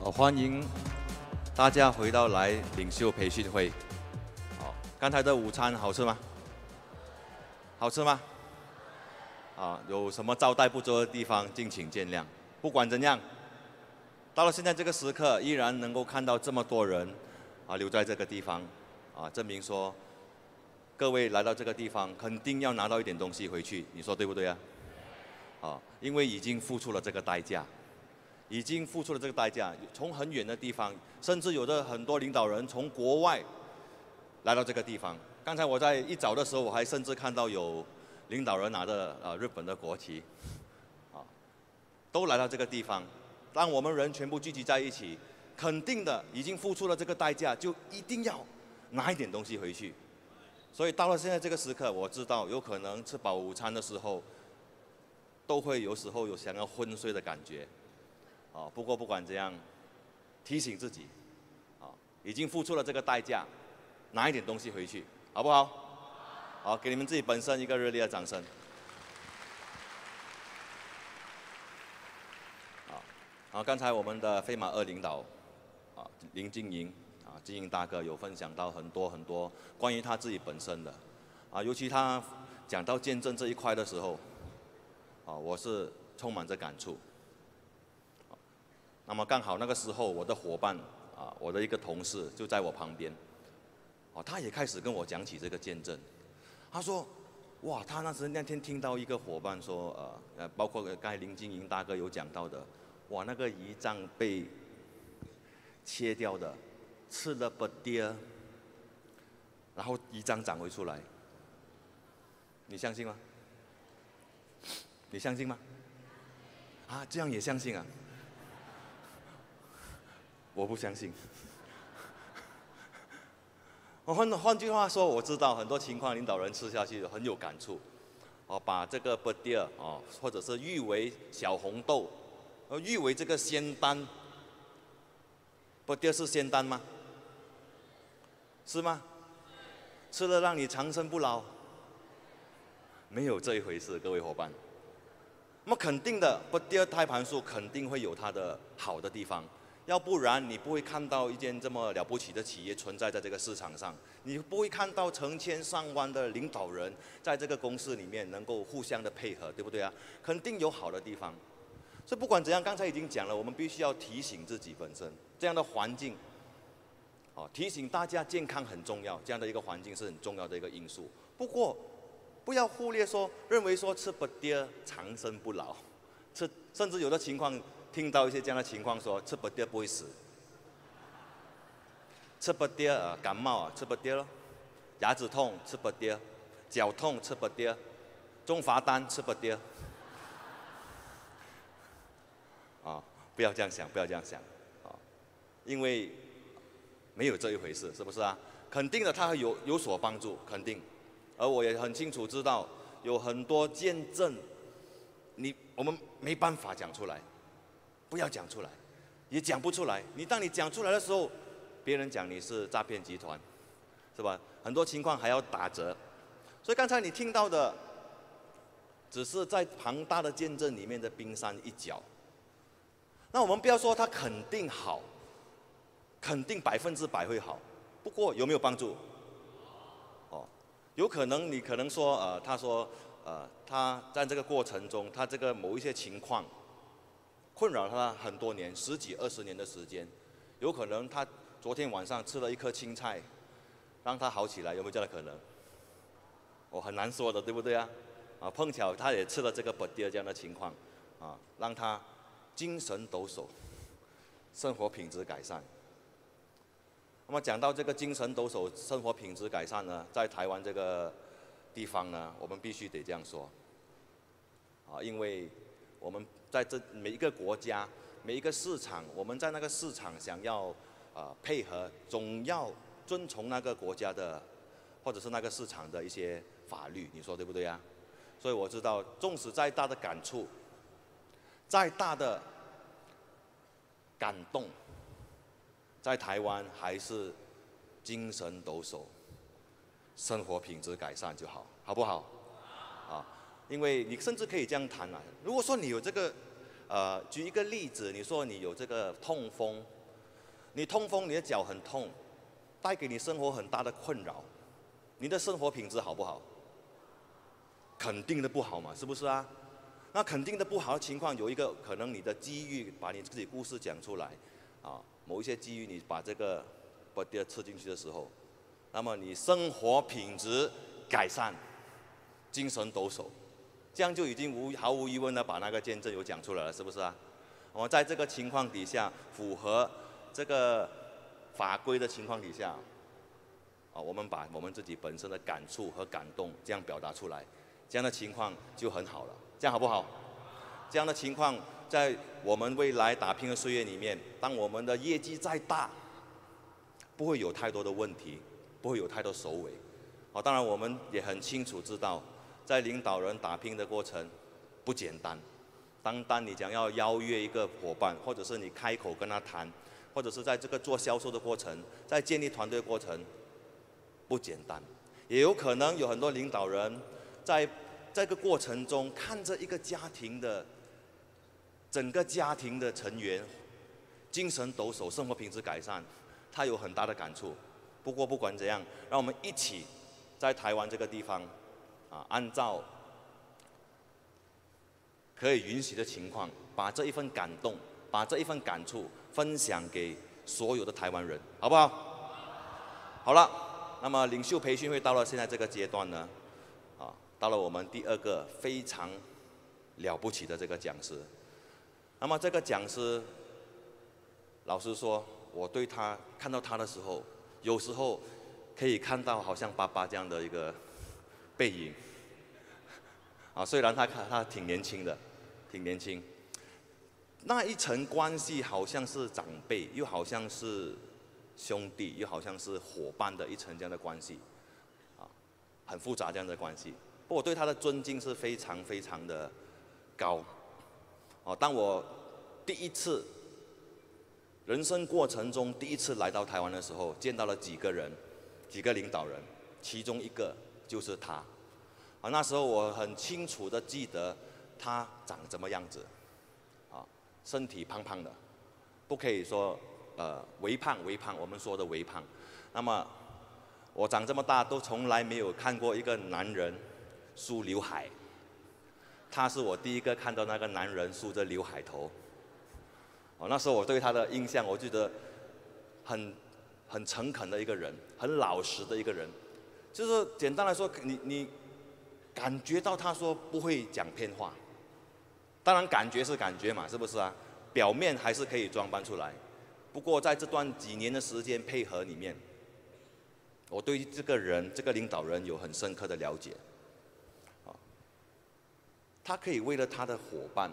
好，欢迎大家回到来领袖培训会。好，刚才的午餐好吃吗？好吃吗？啊，有什么招待不周的地方，敬请见谅。不管怎样，到了现在这个时刻，依然能够看到这么多人啊留在这个地方，啊，证明说各位来到这个地方，肯定要拿到一点东西回去。你说对不对啊？啊，因为已经付出了这个代价。已经付出了这个代价，从很远的地方，甚至有的很多领导人从国外来到这个地方。刚才我在一早的时候，我还甚至看到有领导人拿着啊日本的国旗，啊，都来到这个地方。当我们人全部聚集在一起，肯定的已经付出了这个代价，就一定要拿一点东西回去。所以到了现在这个时刻，我知道有可能吃饱午餐的时候，都会有时候有想要昏睡的感觉。啊，不过不管怎样，提醒自己，啊，已经付出了这个代价，拿一点东西回去，好不好？好，给你们自己本身一个热烈的掌声。好，啊，刚才我们的飞马二领导，啊，林经营，啊，经营大哥有分享到很多很多关于他自己本身的，啊，尤其他讲到见证这一块的时候，啊，我是充满着感触。那么刚好那个时候，我的伙伴啊，我的一个同事就在我旁边，哦，他也开始跟我讲起这个见证，他说，哇，他那时那天听到一个伙伴说，呃，呃，包括刚才林金营大哥有讲到的，哇，那个胰脏被切掉的，吃了不跌，然后胰脏长回出来，你相信吗？你相信吗？啊，这样也相信啊？我不相信。我 换换句话说，我知道很多情况，领导人吃下去很有感触。哦，把这个布丁哦，或者是誉为小红豆，呃，誉为这个仙丹。布丁是仙丹吗？是吗？吃了让你长生不老？没有这一回事，各位伙伴。那么肯定的，布丁胎盘素肯定会有它的好的地方。要不然你不会看到一间这么了不起的企业存在在这个市场上，你不会看到成千上万的领导人在这个公司里面能够互相的配合，对不对啊？肯定有好的地方。所以不管怎样，刚才已经讲了，我们必须要提醒自己本身这样的环境，啊，提醒大家健康很重要，这样的一个环境是很重要的一个因素。不过不要忽略说，认为说吃不跌长生不老，吃甚至有的情况。听到一些这样的情况，说吃不掉不会死，吃不掉啊，感冒啊吃不掉咯，牙齿痛吃不掉，脚痛吃不掉，中罚单吃不掉。啊，不要这样想，不要这样想，啊，因为没有这一回事，是不是啊？肯定的，它有有所帮助，肯定。而我也很清楚知道，有很多见证，你我们没办法讲出来。不要讲出来，也讲不出来。你当你讲出来的时候，别人讲你是诈骗集团，是吧？很多情况还要打折，所以刚才你听到的，只是在庞大的见证里面的冰山一角。那我们不要说它肯定好，肯定百分之百会好，不过有没有帮助？哦，有可能你可能说，呃，他说，呃，他在这个过程中，他这个某一些情况。困扰他很多年，十几二十年的时间，有可能他昨天晚上吃了一颗青菜，让他好起来，有没有这样的可能？我很难说的，对不对啊？啊，碰巧他也吃了这个补丁这样的情况，啊，让他精神抖擞，生活品质改善。那么讲到这个精神抖擞、生活品质改善呢，在台湾这个地方呢，我们必须得这样说，啊，因为我们。在这每一个国家、每一个市场，我们在那个市场想要啊配合，总要遵从那个国家的或者是那个市场的一些法律，你说对不对呀？所以我知道，纵使再大的感触、再大的感动，在台湾还是精神抖擞，生活品质改善就好，好不好？因为你甚至可以这样谈啊。如果说你有这个，呃，举一个例子，你说你有这个痛风，你痛风你的脚很痛，带给你生活很大的困扰，你的生活品质好不好？肯定的不好嘛，是不是啊？那肯定的不好的情况有一个可能，你的机遇把你自己故事讲出来，啊，某一些机遇你把这个，不呃吃进去的时候，那么你生活品质改善，精神抖擞。这样就已经无毫无疑问的把那个见证有讲出来了，是不是啊？我们在这个情况底下，符合这个法规的情况底下，啊，我们把我们自己本身的感触和感动这样表达出来，这样的情况就很好了，这样好不好？这样的情况在我们未来打拼的岁月里面，当我们的业绩再大，不会有太多的问题，不会有太多首尾。啊，当然我们也很清楚知道。在领导人打拼的过程不简单，当当你想要邀约一个伙伴，或者是你开口跟他谈，或者是在这个做销售的过程，在建立团队过程不简单，也有可能有很多领导人，在这个过程中看着一个家庭的整个家庭的成员精神抖擞，生活品质改善，他有很大的感触。不过不管怎样，让我们一起在台湾这个地方。啊，按照可以允许的情况，把这一份感动，把这一份感触分享给所有的台湾人，好不好？好了，那么领袖培训会到了现在这个阶段呢，啊，到了我们第二个非常了不起的这个讲师。那么这个讲师，老实说，我对他看到他的时候，有时候可以看到好像爸爸这样的一个。背影，啊，虽然他看他挺年轻的，挺年轻，那一层关系好像是长辈，又好像是兄弟，又好像是伙伴的一层这样的关系，啊，很复杂这样的关系。不过我对他的尊敬是非常非常的高。哦，当我第一次人生过程中第一次来到台湾的时候，见到了几个人，几个领导人，其中一个。就是他，啊，那时候我很清楚的记得他长什么样子，啊，身体胖胖的，不可以说呃微胖微胖，我们说的微胖，那么我长这么大都从来没有看过一个男人梳刘海，他是我第一个看到那个男人梳着刘海头，哦，那时候我对他的印象，我觉得很很诚恳的一个人，很老实的一个人。就是简单来说，你你感觉到他说不会讲偏话，当然感觉是感觉嘛，是不是啊？表面还是可以装扮出来，不过在这段几年的时间配合里面，我对这个人这个领导人有很深刻的了解，啊，他可以为了他的伙伴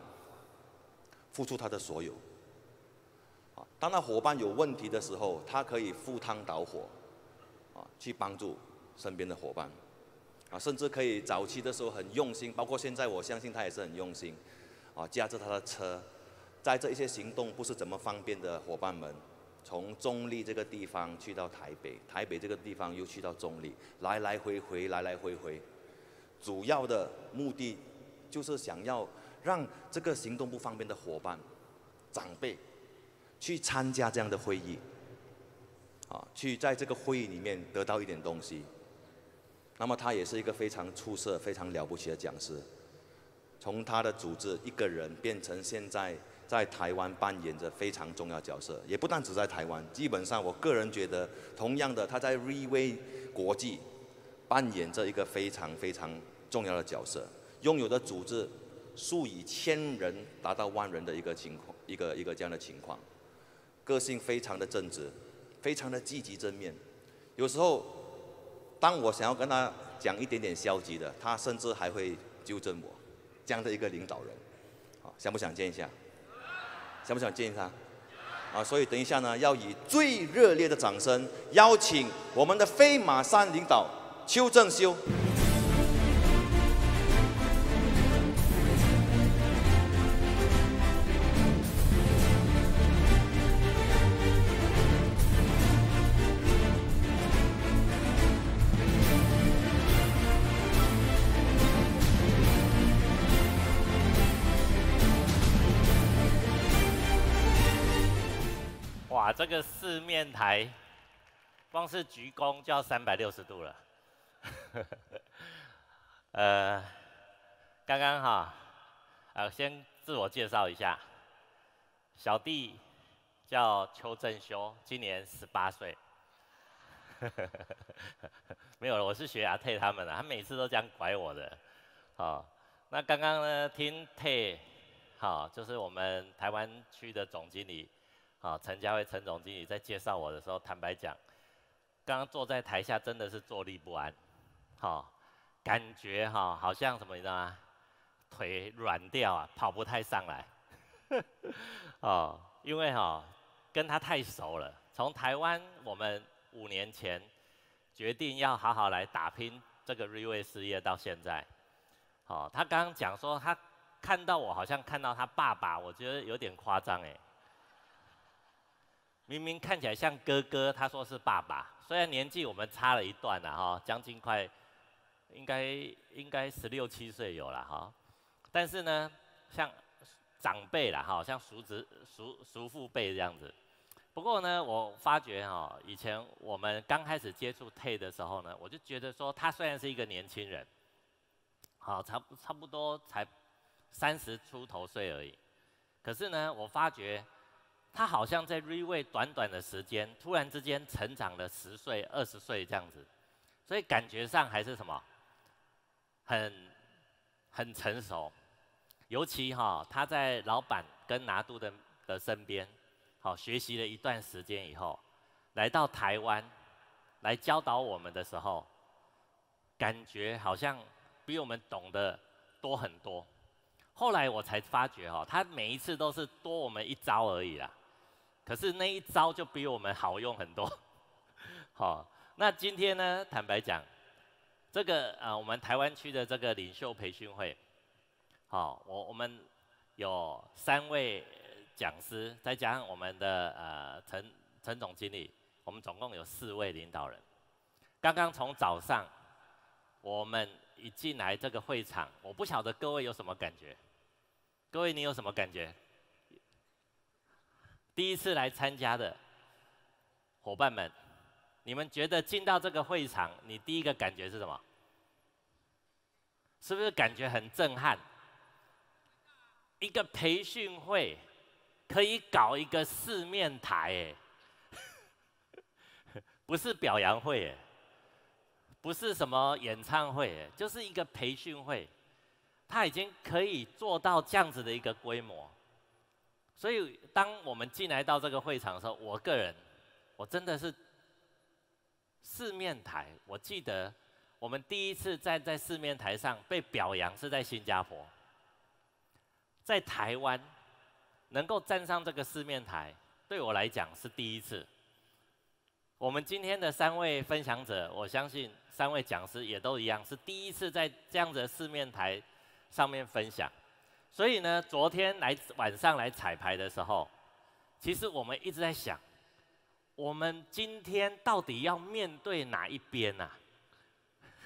付出他的所有，啊，当他伙伴有问题的时候，他可以赴汤蹈火，啊，去帮助。身边的伙伴，啊，甚至可以早期的时候很用心，包括现在，我相信他也是很用心，啊，驾着他的车，在这些行动不是怎么方便的伙伴们，从中立这个地方去到台北，台北这个地方又去到中立，来来回回，来来回回，主要的目的就是想要让这个行动不方便的伙伴、长辈去参加这样的会议，啊，去在这个会议里面得到一点东西。那么他也是一个非常出色、非常了不起的讲师。从他的组织一个人变成现在在台湾扮演着非常重要角色，也不但只在台湾。基本上，我个人觉得，同样的他在瑞威国际扮演着一个非常非常重要的角色，拥有的组织数以千人、达到万人的一个情况，一个一个这样的情况。个性非常的正直，非常的积极正面，有时候。当我想要跟他讲一点点消极的，他甚至还会纠正我，这样的一个领导人，啊，想不想见一下？想不想见他？啊，所以等一下呢，要以最热烈的掌声邀请我们的飞马山领导邱正修。面台，光是鞠躬就要三百六十度了。呃，刚刚哈，呃，先自我介绍一下，小弟叫邱正修，今年十八岁。没有了，我是学阿泰他们的，他每次都这样拐我的。好，那刚刚呢，听泰，好，就是我们台湾区的总经理。啊，陈家辉，陈总经理在介绍我的时候，坦白讲，刚刚坐在台下真的是坐立不安，好，感觉哈好像什么你知道吗？腿软掉啊，跑不太上来，哦，因为哈跟他太熟了，从台湾我们五年前决定要好好来打拼这个瑞威事业到现在，好，他刚刚讲说他看到我好像看到他爸爸，我觉得有点夸张哎。明明看起来像哥哥，他说是爸爸。虽然年纪我们差了一段了哈，将近快应该应该十六七岁有了哈，但是呢，像长辈了哈，像叔侄、叔叔父辈这样子。不过呢，我发觉哈，以前我们刚开始接触 T 的时候呢，我就觉得说他虽然是一个年轻人，好差差不多才三十出头岁而已，可是呢，我发觉。他好像在 reway 短短的时间，突然之间成长了十岁、二十岁这样子，所以感觉上还是什么，很很成熟，尤其哈他在老板跟拿度的的身边，好学习了一段时间以后，来到台湾来教导我们的时候，感觉好像比我们懂得多很多。后来我才发觉哈，他每一次都是多我们一招而已啦。可是那一招就比我们好用很多，好。那今天呢？坦白讲，这个啊，我们台湾区的这个领袖培训会，好，我我们有三位讲师，再加上我们的呃陈陈总经理，我们总共有四位领导人。刚刚从早上，我们一进来这个会场，我不晓得各位有什么感觉，各位你有什么感觉？第一次来参加的伙伴们，你们觉得进到这个会场，你第一个感觉是什么？是不是感觉很震撼？一个培训会可以搞一个四面台，不是表扬会，不是什么演唱会，就是一个培训会，它已经可以做到这样子的一个规模。所以，当我们进来到这个会场的时候，我个人，我真的是四面台。我记得，我们第一次站在四面台上被表扬是在新加坡。在台湾，能够站上这个四面台，对我来讲是第一次。我们今天的三位分享者，我相信三位讲师也都一样，是第一次在这样子的四面台上面分享。所以呢，昨天来晚上来彩排的时候，其实我们一直在想，我们今天到底要面对哪一边呐？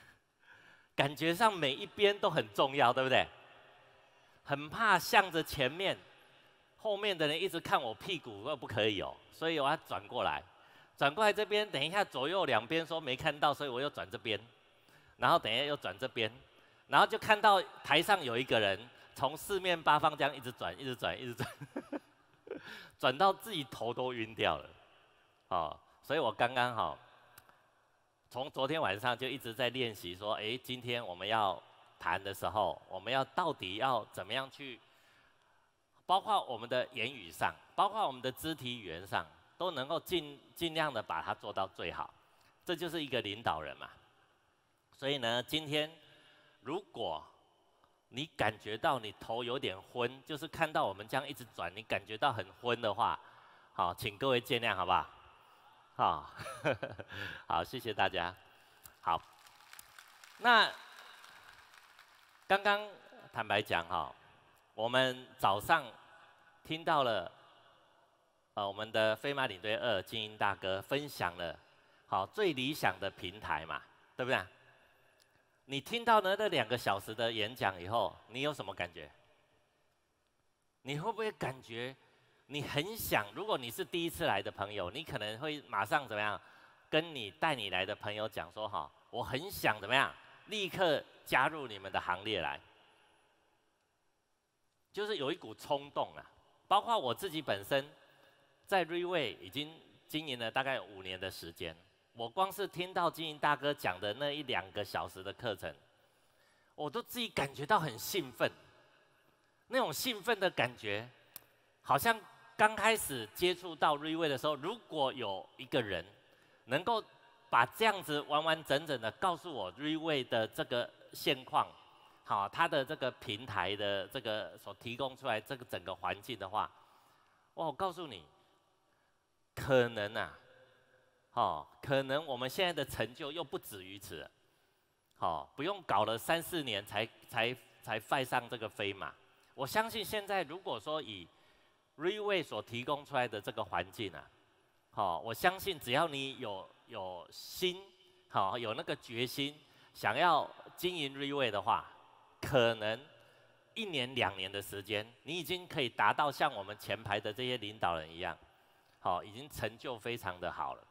感觉上每一边都很重要，对不对？很怕向着前面，后面的人一直看我屁股，又不可以哦，所以我要转过来，转过来这边，等一下左右两边说没看到，所以我又转这边，然后等一下又转这边，然后就看到台上有一个人。从四面八方这样一直转，一直转，一直转，转到自己头都晕掉了。哦，所以我刚刚好，从昨天晚上就一直在练习，说，哎，今天我们要谈的时候，我们要到底要怎么样去，包括我们的言语上，包括我们的肢体语言上，都能够尽尽量的把它做到最好。这就是一个领导人嘛。所以呢，今天如果你感觉到你头有点昏，就是看到我们这样一直转，你感觉到很昏的话，好，请各位见谅，好不好？好，好，谢谢大家。好，那刚刚坦白讲哈，我们早上听到了，呃，我们的飞马领队二精英大哥分享了，好最理想的平台嘛，对不对？你听到呢那两个小时的演讲以后，你有什么感觉？你会不会感觉你很想？如果你是第一次来的朋友，你可能会马上怎么样？跟你带你来的朋友讲说：哈，我很想怎么样？立刻加入你们的行列来，就是有一股冲动啊！包括我自己本身在瑞威已经经营了大概五年的时间。我光是听到金营大哥讲的那一两个小时的课程，我都自己感觉到很兴奋，那种兴奋的感觉，好像刚开始接触到瑞威的时候，如果有一个人能够把这样子完完整整的告诉我瑞威的这个现况，好，他的这个平台的这个所提供出来这个整个环境的话，哇，我告诉你，可能啊。哦，可能我们现在的成就又不止于此，好，不用搞了三四年才才才飞上这个飞马。我相信现在如果说以 ReWay 所提供出来的这个环境啊，好，我相信只要你有有心，好，有那个决心，想要经营 ReWay 的话，可能一年两年的时间，你已经可以达到像我们前排的这些领导人一样，好，已经成就非常的好了。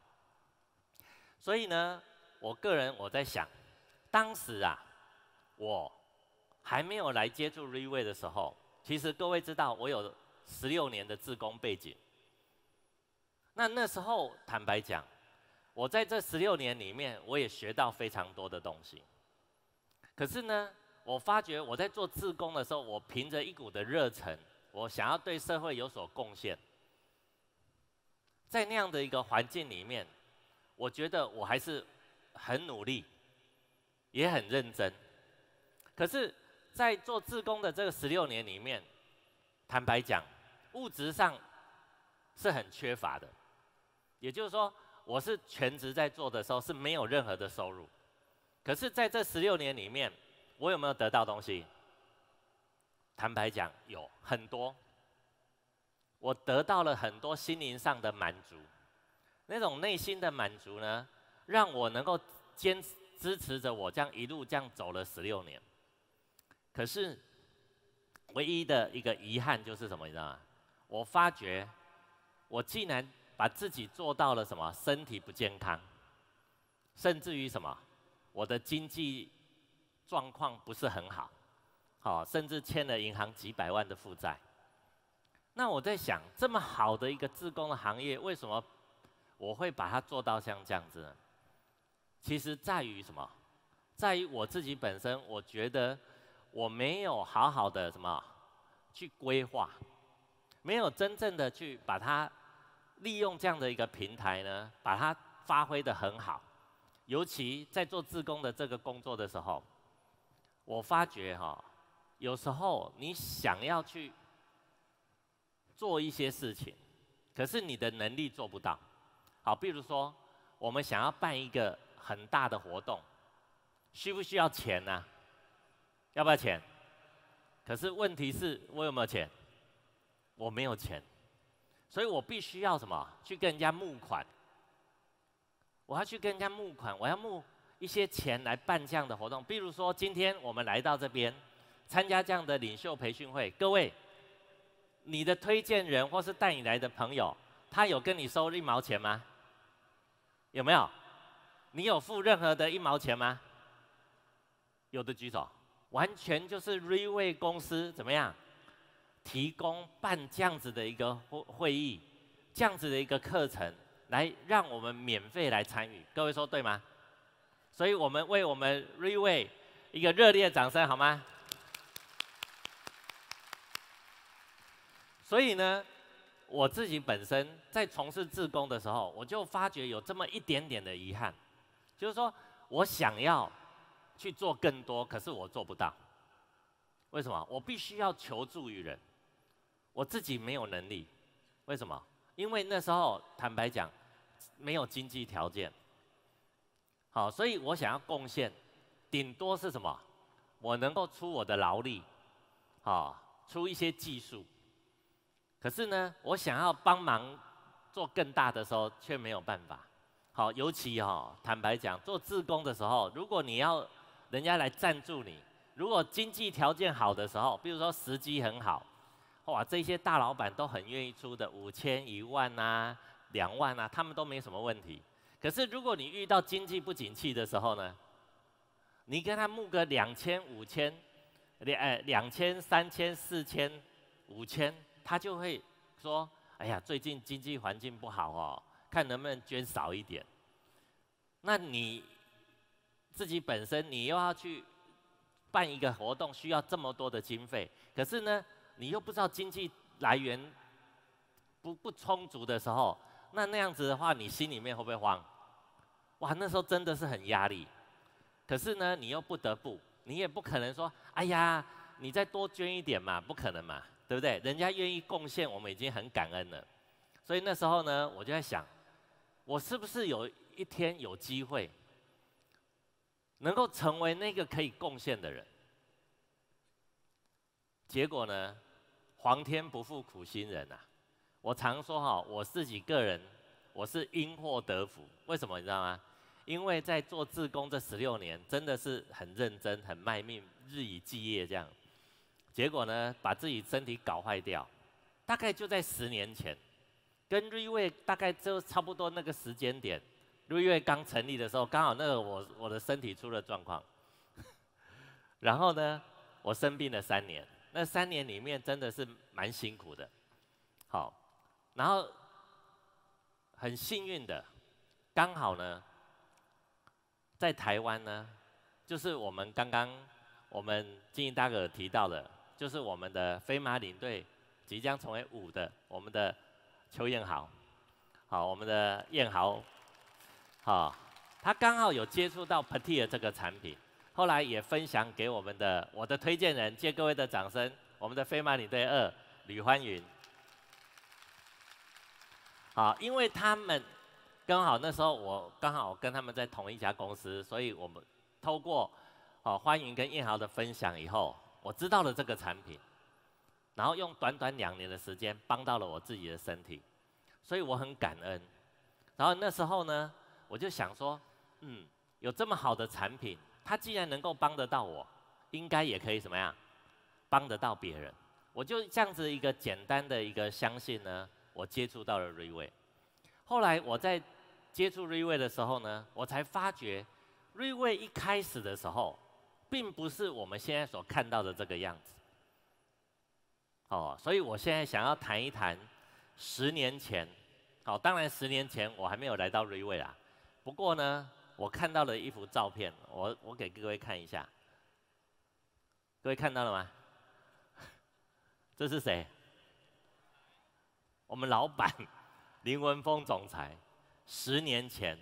所以呢，我个人我在想，当时啊，我还没有来接触 ReWay 的时候，其实各位知道，我有十六年的自工背景。那那时候坦白讲，我在这十六年里面，我也学到非常多的东西。可是呢，我发觉我在做自工的时候，我凭着一股的热忱，我想要对社会有所贡献，在那样的一个环境里面。我觉得我还是很努力，也很认真。可是，在做自工的这个十六年里面，坦白讲，物质上是很缺乏的。也就是说，我是全职在做的时候是没有任何的收入。可是，在这十六年里面，我有没有得到东西？坦白讲，有很多。我得到了很多心灵上的满足。那种内心的满足呢，让我能够坚支持着我这样一路这样走了十六年。可是，唯一的一个遗憾就是什么你知道吗？我发觉，我竟然把自己做到了什么身体不健康，甚至于什么，我的经济状况不是很好，哦，甚至欠了银行几百万的负债。那我在想，这么好的一个自工的行业，为什么？我会把它做到像这样子，其实在于什么？在于我自己本身，我觉得我没有好好的什么去规划，没有真正的去把它利用这样的一个平台呢，把它发挥的很好。尤其在做自工的这个工作的时候，我发觉哈，有时候你想要去做一些事情，可是你的能力做不到。好，比如说我们想要办一个很大的活动，需不需要钱呢？要不要钱？可是问题是我有没有钱？我没有钱，所以我必须要什么？去跟人家募款。我要去跟人家募款，我要募一些钱来办这样的活动。比如说，今天我们来到这边参加这样的领袖培训会，各位，你的推荐人或是带你来的朋友，他有跟你收一毛钱吗？有没有？你有付任何的一毛钱吗？有的举手。完全就是瑞威公司怎么样？提供办这样子的一个会会议，这样子的一个课程，来让我们免费来参与。各位说对吗？所以我们为我们瑞威一个热烈掌声好吗？所以呢？我自己本身在从事自工的时候，我就发觉有这么一点点的遗憾，就是说我想要去做更多，可是我做不到。为什么？我必须要求助于人，我自己没有能力。为什么？因为那时候坦白讲，没有经济条件。好，所以我想要贡献，顶多是什么？我能够出我的劳力，好，出一些技术。可是呢，我想要帮忙做更大的时候却没有办法。好，尤其哈，坦白讲，做自工的时候，如果你要人家来赞助你，如果经济条件好的时候，比如说时机很好，哇，这些大老板都很愿意出的，五千、一万啊、两万啊，他们都没什么问题。可是如果你遇到经济不景气的时候呢，你跟他募个两千、五千、两哎两千、三千、四千、五千。他就会说：“哎呀，最近经济环境不好哦，看能不能捐少一点。”那你自己本身你又要去办一个活动，需要这么多的经费，可是呢，你又不知道经济来源不不充足的时候，那那样子的话，你心里面会不会慌？哇，那时候真的是很压力。可是呢，你又不得不，你也不可能说：“哎呀，你再多捐一点嘛，不可能嘛。”对不对？人家愿意贡献，我们已经很感恩了。所以那时候呢，我就在想，我是不是有一天有机会，能够成为那个可以贡献的人？结果呢，皇天不负苦心人啊！我常说哈，我自己个人，我是因祸得福。为什么你知道吗？因为在做自工这十六年，真的是很认真、很卖命、日以继夜这样。结果呢，把自己身体搞坏掉，大概就在十年前，跟瑞威大概就差不多那个时间点，瑞威刚成立的时候，刚好那个我我的身体出了状况，然后呢，我生病了三年，那三年里面真的是蛮辛苦的，好，然后很幸运的，刚好呢，在台湾呢，就是我们刚刚我们金英大哥提到了。就是我们的飞马领队，即将成为五的我们的邱彦豪，好，我们的彦豪，好，他刚好有接触到 Petir 这个产品，后来也分享给我们的我的推荐人，借各位的掌声，我们的飞马领队二吕欢云，好，因为他们刚好那时候我刚好跟他们在同一家公司，所以我们透过哦欢迎跟燕豪的分享以后。我知道了这个产品，然后用短短两年的时间帮到了我自己的身体，所以我很感恩。然后那时候呢，我就想说，嗯，有这么好的产品，它既然能够帮得到我，应该也可以怎么样帮得到别人。我就这样子一个简单的一个相信呢，我接触到了瑞威。后来我在接触瑞威的时候呢，我才发觉瑞威一开始的时候。并不是我们现在所看到的这个样子，哦，所以我现在想要谈一谈十年前，好，当然十年前我还没有来到瑞威啦。不过呢，我看到了一幅照片，我我给各位看一下，各位看到了吗？这是谁？我们老板林文峰总裁，十年前，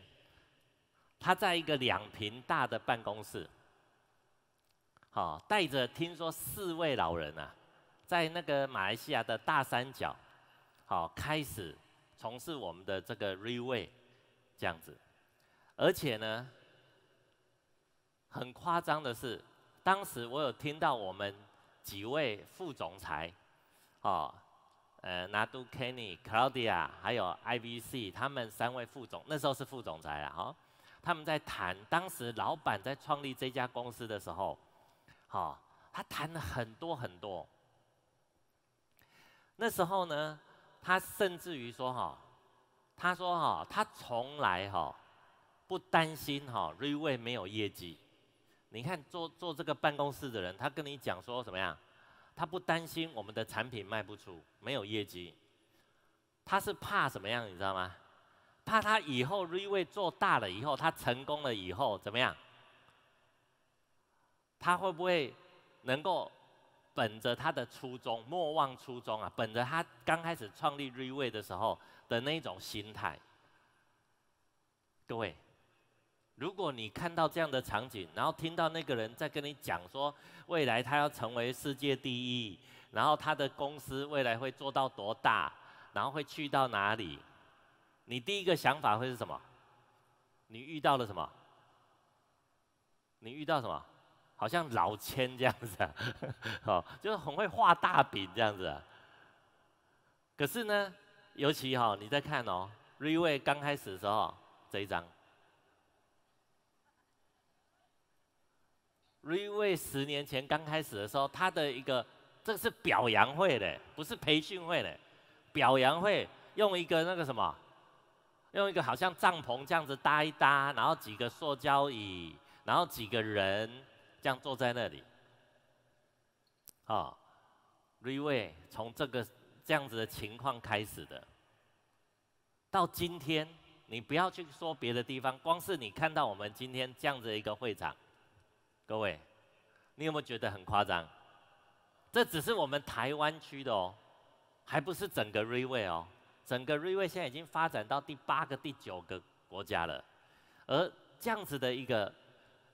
他在一个两平大的办公室。好，带着听说四位老人啊，在那个马来西亚的大三角，好开始从事我们的这个 Reway，这样子，而且呢，很夸张的是，当时我有听到我们几位副总裁，哦，呃，d u Kenny、Claudia 还有 IBC 他们三位副总，那时候是副总裁啊，哦，他们在谈，当时老板在创立这家公司的时候。好，他谈了很多很多。那时候呢，他甚至于说哈，他说哈，他从来哈不担心哈，Reway 没有业绩。你看做做这个办公室的人，他跟你讲说怎么样？他不担心我们的产品卖不出，没有业绩。他是怕什么样？你知道吗？怕他以后 Reway 做大了以后，他成功了以后怎么样？他会不会能够本着他的初衷，莫忘初衷啊？本着他刚开始创立 r e w a y 的时候的那种心态。各位，如果你看到这样的场景，然后听到那个人在跟你讲说，未来他要成为世界第一，然后他的公司未来会做到多大，然后会去到哪里？你第一个想法会是什么？你遇到了什么？你遇到什么？好像老千这样子，哦，就是很会画大饼这样子。可是呢，尤其哈，你再看哦 r e w a y 刚开始的时候这一张 r e w a y 十年前刚开始的时候，他的一个，这个是表扬会的，不是培训会的，表扬会用一个那个什么，用一个好像帐篷这样子搭一搭，然后几个塑胶椅，然后几个人。这样坐在那里，啊，瑞 y 从这个这样子的情况开始的，到今天，你不要去说别的地方，光是你看到我们今天这样子一个会场，各位，你有没有觉得很夸张？这只是我们台湾区的哦，还不是整个瑞 y 哦，整个瑞 y 现在已经发展到第八个、第九个国家了，而这样子的一个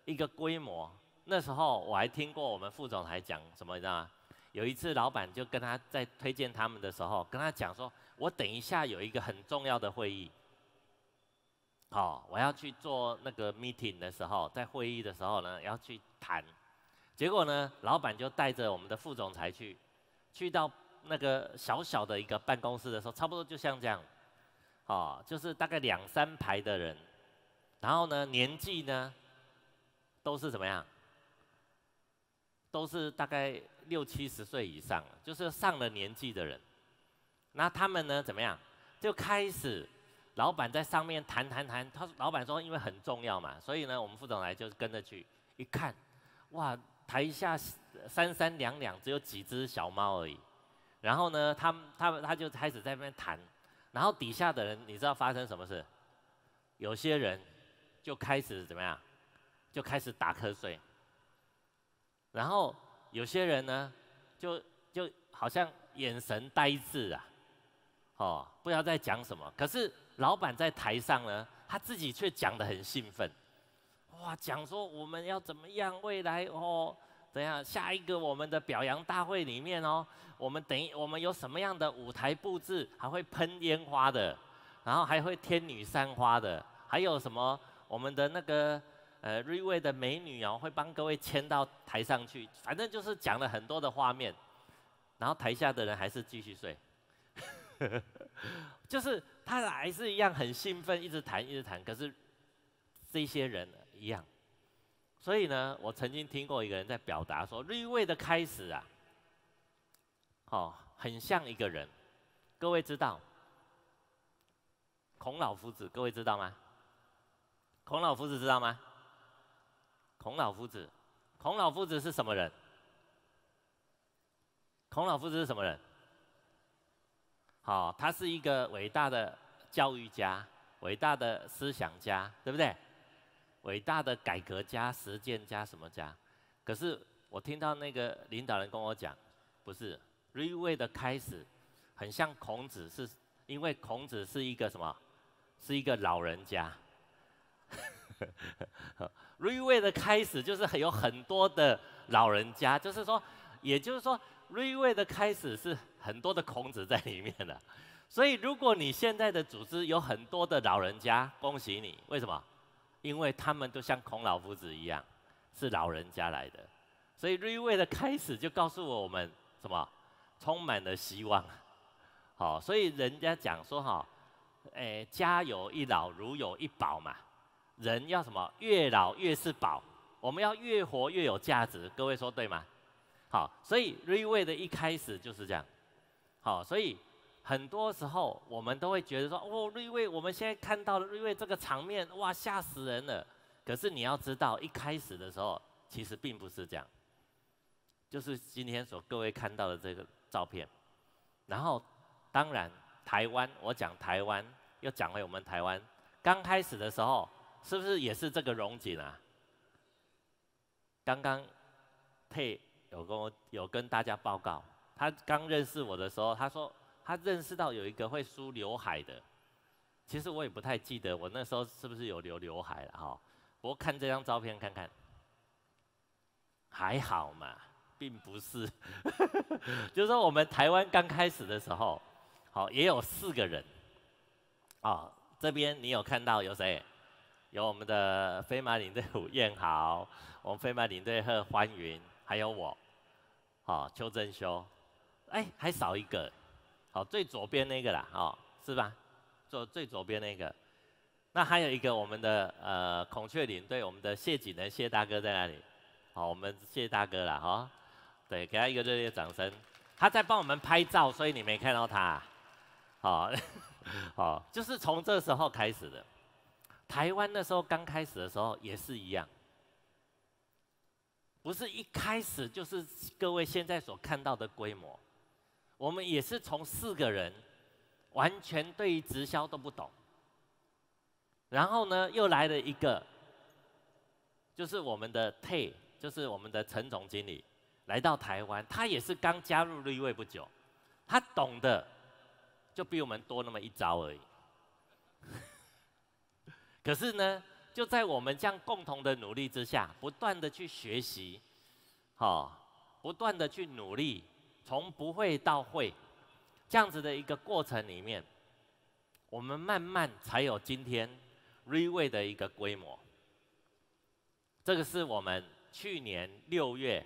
一个规模。那时候我还听过我们副总裁讲什么，你知道吗？有一次老板就跟他在推荐他们的时候，跟他讲说：“我等一下有一个很重要的会议，好，我要去做那个 meeting 的时候，在会议的时候呢要去谈。”结果呢，老板就带着我们的副总裁去，去到那个小小的一个办公室的时候，差不多就像这样，哦，就是大概两三排的人，然后呢，年纪呢都是怎么样？都是大概六七十岁以上，就是上了年纪的人。那他们呢，怎么样？就开始，老板在上面谈谈谈。他老板说，因为很重要嘛，所以呢，我们副总来就跟着去一看，哇，台下三三两两，只有几只小猫而已。然后呢，他们他们他就开始在那边谈，然后底下的人，你知道发生什么事？有些人就开始怎么样？就开始打瞌睡。然后有些人呢，就就好像眼神呆滞啊，哦，不知道在讲什么。可是老板在台上呢，他自己却讲得很兴奋，哇，讲说我们要怎么样未来哦，怎样下一个我们的表扬大会里面哦，我们等一我们有什么样的舞台布置，还会喷烟花的，然后还会天女散花的，还有什么我们的那个。呃，瑞位的美女哦，会帮各位签到台上去，反正就是讲了很多的画面，然后台下的人还是继续睡，就是他还是一样很兴奋，一直弹一直弹，可是这些人一样，所以呢，我曾经听过一个人在表达说，瑞位的开始啊，哦，很像一个人，各位知道，孔老夫子，各位知道吗？孔老夫子知道吗？孔老夫子，孔老夫子是什么人？孔老夫子是什么人？好，他是一个伟大的教育家，伟大的思想家，对不对？伟大的改革家、实践家什么家？可是我听到那个领导人跟我讲，不是，Reway 的开始很像孔子，是因为孔子是一个什么？是一个老人家。r e v 的开始就是有很多的老人家，就是说，也就是说 r e 的开始是很多的孔子在里面的，所以如果你现在的组织有很多的老人家，恭喜你，为什么？因为他们都像孔老夫子一样，是老人家来的，所以 r e v 的开始就告诉我们什么？充满了希望，好，所以人家讲说哈，哎，家有一老，如有一宝嘛。人要什么？越老越是宝，我们要越活越有价值。各位说对吗？好，所以瑞威的一开始就是这样。好，所以很多时候我们都会觉得说，哦，瑞威，我们现在看到了瑞威这个场面，哇，吓死人了。可是你要知道，一开始的时候其实并不是这样，就是今天所各位看到的这个照片。然后，当然台湾，我讲台湾，又讲回我们台湾，刚开始的时候。是不是也是这个容景啊？刚刚佩有跟我有跟大家报告，他刚认识我的时候，他说他认识到有一个会梳刘海的，其实我也不太记得我那时候是不是有留刘海了哈。不过看这张照片看看，还好嘛，并不是。就是说我们台湾刚开始的时候，好也有四个人，啊这边你有看到有谁？有我们的飞马领队吴彦豪，我们飞马领队贺欢云，还有我，哦，邱振修，哎，还少一个，好，最左边那个啦，哦，是吧？坐最左边那个，那还有一个我们的呃孔雀领队，我们的谢景能，谢大哥在那里？好，我们谢大哥啦，哈，对，给他一个热烈掌声，他在帮我们拍照，所以你没看到他，好，好，就是从这时候开始的。台湾那时候刚开始的时候也是一样，不是一开始就是各位现在所看到的规模，我们也是从四个人，完全对于直销都不懂，然后呢又来了一个，就是我们的 T，就是我们的陈总经理，来到台湾，他也是刚加入绿位不久，他懂的就比我们多那么一招而已。可是呢，就在我们这样共同的努力之下，不断的去学习，好，不断的去努力，从不会到会，这样子的一个过程里面，我们慢慢才有今天 Reway 的一个规模。这个是我们去年六月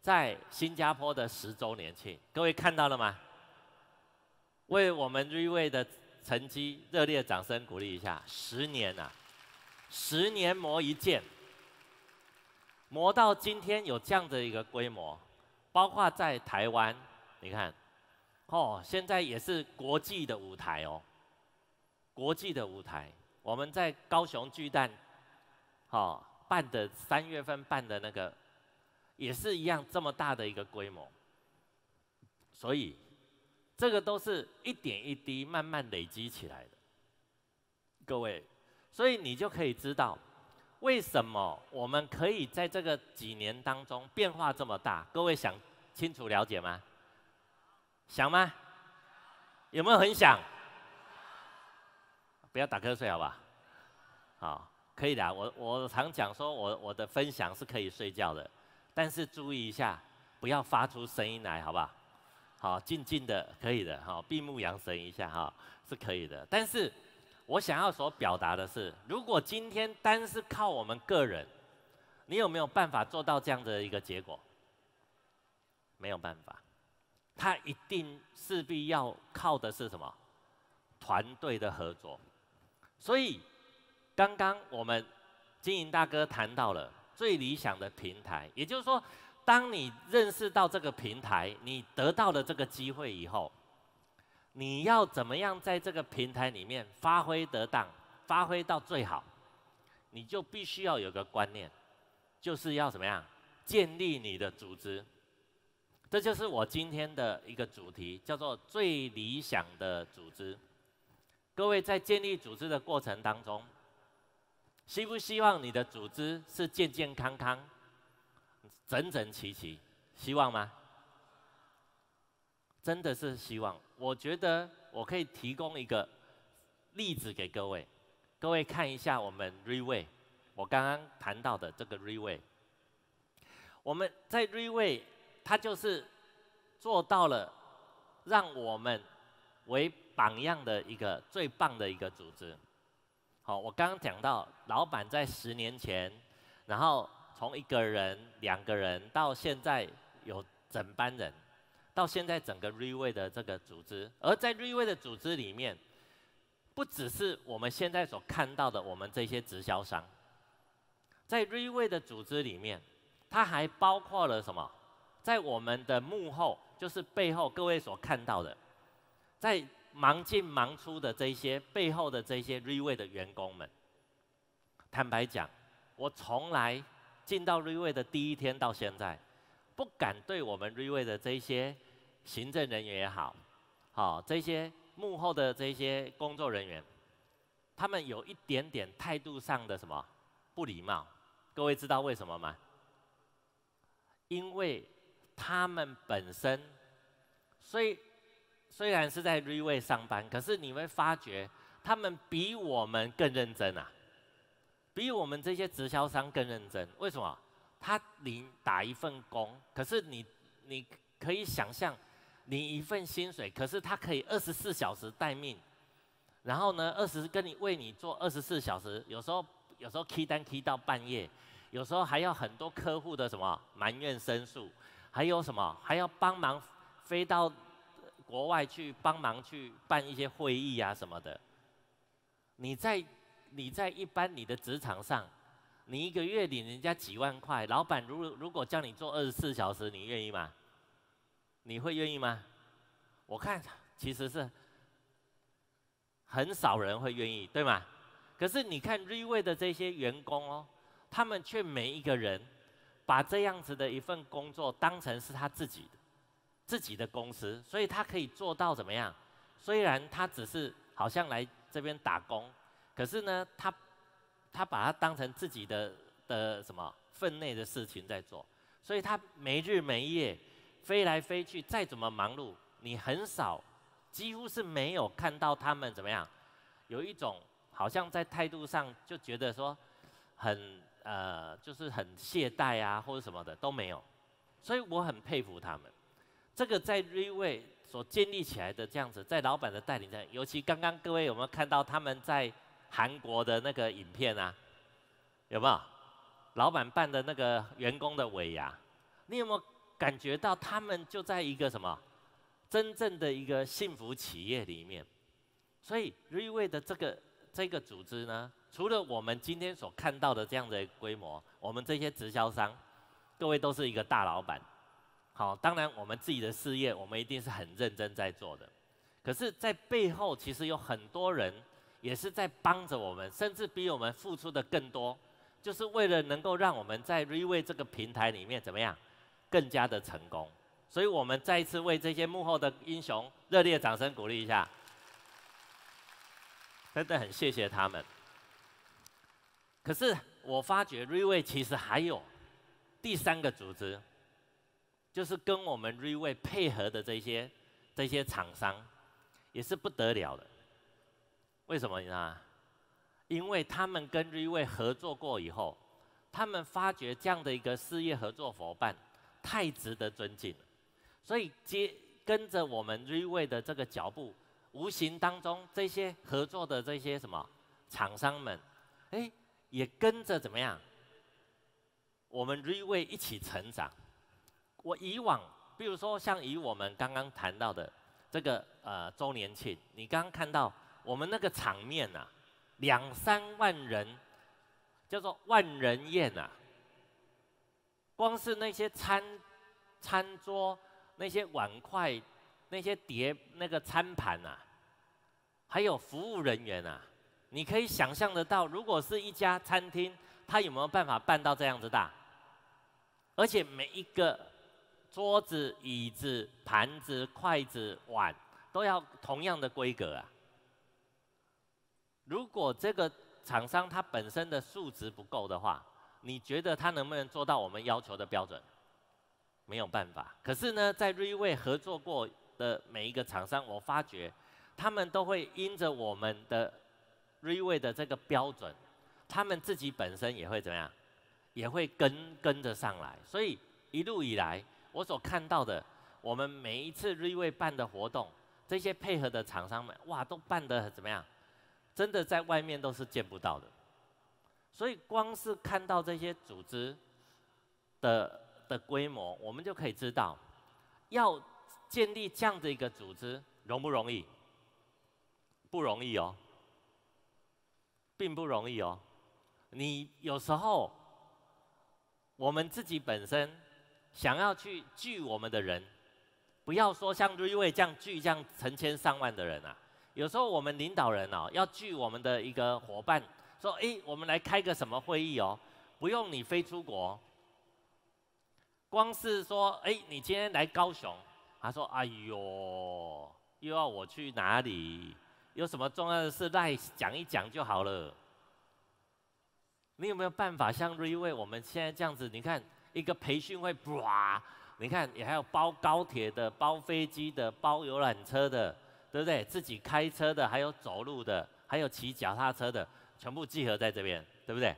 在新加坡的十周年庆，各位看到了吗？为我们 Reway 的。成绩，热烈掌声鼓励一下！十年呐，十年磨一剑，磨到今天有这样的一个规模，包括在台湾，你看，哦，现在也是国际的舞台哦，国际的舞台，我们在高雄巨蛋，哦，办的三月份办的那个，也是一样这么大的一个规模，所以。这个都是一点一滴慢慢累积起来的，各位，所以你就可以知道为什么我们可以在这个几年当中变化这么大。各位想清楚了解吗？想吗？有没有很想？不要打瞌睡，好吧？好，可以的。我我常讲说，我我的分享是可以睡觉的，但是注意一下，不要发出声音来，好不好？好，静静的可以的，哈，闭目养神一下，哈，是可以的。但是，我想要所表达的是，如果今天单是靠我们个人，你有没有办法做到这样的一个结果？没有办法，他一定势必要靠的是什么？团队的合作。所以，刚刚我们经营大哥谈到了最理想的平台，也就是说。当你认识到这个平台，你得到了这个机会以后，你要怎么样在这个平台里面发挥得当，发挥到最好，你就必须要有个观念，就是要怎么样建立你的组织。这就是我今天的一个主题，叫做最理想的组织。各位在建立组织的过程当中，希不希望你的组织是健健康康？整整齐齐，希望吗？真的是希望。我觉得我可以提供一个例子给各位，各位看一下我们 Reway，我刚刚谈到的这个 Reway，我们在 Reway，它就是做到了让我们为榜样的一个最棒的一个组织。好，我刚刚讲到老板在十年前，然后。从一个人、两个人到现在有整班人，到现在整个 Reway 的这个组织，而在 Reway 的组织里面，不只是我们现在所看到的我们这些直销商，在 Reway 的组织里面，它还包括了什么？在我们的幕后，就是背后各位所看到的，在忙进忙出的这些背后的这些 Reway 的员工们。坦白讲，我从来。进到瑞威的第一天到现在，不敢对我们瑞威的这些行政人员也好，好这些幕后的这些工作人员，他们有一点点态度上的什么不礼貌，各位知道为什么吗？因为他们本身，虽虽然是在瑞威上班，可是你会发觉他们比我们更认真啊。比我们这些直销商更认真，为什么？他你打一份工，可是你你可以想象，你一份薪水，可是他可以二十四小时待命，然后呢，二十跟你为你做二十四小时，有时候有时候开单开到半夜，有时候还要很多客户的什么埋怨申诉，还有什么还要帮忙飞到国外去帮忙去办一些会议啊什么的，你在。你在一般你的职场上，你一个月领人家几万块，老板如果如果叫你做二十四小时，你愿意吗？你会愿意吗？我看其实是很少人会愿意，对吗？可是你看瑞威的这些员工哦，他们却每一个人把这样子的一份工作当成是他自己的自己的公司，所以他可以做到怎么样？虽然他只是好像来这边打工。可是呢，他他把它当成自己的的什么分内的事情在做，所以他没日没夜飞来飞去，再怎么忙碌，你很少几乎是没有看到他们怎么样，有一种好像在态度上就觉得说很呃就是很懈怠啊或者什么的都没有，所以我很佩服他们。这个在瑞威所建立起来的这样子，在老板的带领下，尤其刚刚各位有没有看到他们在。韩国的那个影片啊，有没有？老板办的那个员工的尾牙，你有没有感觉到他们就在一个什么真正的一个幸福企业里面？所以瑞威的这个这个组织呢，除了我们今天所看到的这样的规模，我们这些直销商，各位都是一个大老板。好，当然我们自己的事业，我们一定是很认真在做的。可是，在背后其实有很多人。也是在帮着我们，甚至比我们付出的更多，就是为了能够让我们在 Reway 这个平台里面怎么样更加的成功。所以，我们再一次为这些幕后的英雄热烈掌声鼓励一下，真的很谢谢他们。可是，我发觉 Reway 其实还有第三个组织，就是跟我们 Reway 配合的这些这些厂商，也是不得了的。为什么呢？因为他们跟瑞威合作过以后，他们发觉这样的一个事业合作伙伴太值得尊敬所以接跟着我们瑞威的这个脚步，无形当中这些合作的这些什么厂商们，哎，也跟着怎么样？我们瑞威一起成长。我以往，比如说像以我们刚刚谈到的这个呃周年庆，你刚刚看到。我们那个场面呐，两三万人，叫做万人宴呐。光是那些餐餐桌、那些碗筷、那些碟、那个餐盘呐，还有服务人员呐，你可以想象得到，如果是一家餐厅，他有没有办法办到这样子大？而且每一个桌子、椅子、盘子、筷子、碗都要同样的规格啊。如果这个厂商它本身的数值不够的话，你觉得它能不能做到我们要求的标准？没有办法。可是呢，在瑞威合作过的每一个厂商，我发觉他们都会因着我们的瑞威的这个标准，他们自己本身也会怎么样，也会跟跟着上来。所以一路以来，我所看到的，我们每一次瑞威办的活动，这些配合的厂商们，哇，都办得怎么样？真的在外面都是见不到的，所以光是看到这些组织的的规模，我们就可以知道，要建立这样的一个组织，容不容易？不容易哦，并不容易哦。你有时候我们自己本身想要去聚我们的人，不要说像瑞威这样聚这样成千上万的人啊。有时候我们领导人哦，要聚我们的一个伙伴，说：哎，我们来开个什么会议哦？不用你飞出国，光是说：哎，你今天来高雄，他说：哎呦，又要我去哪里？有什么重要的事来讲一讲就好了。你有没有办法像瑞威我们现在这样子？你看一个培训会，哇！你看也还有包高铁的、包飞机的、包游览车的。对不对？自己开车的，还有走路的，还有骑脚踏车的，全部集合在这边，对不对？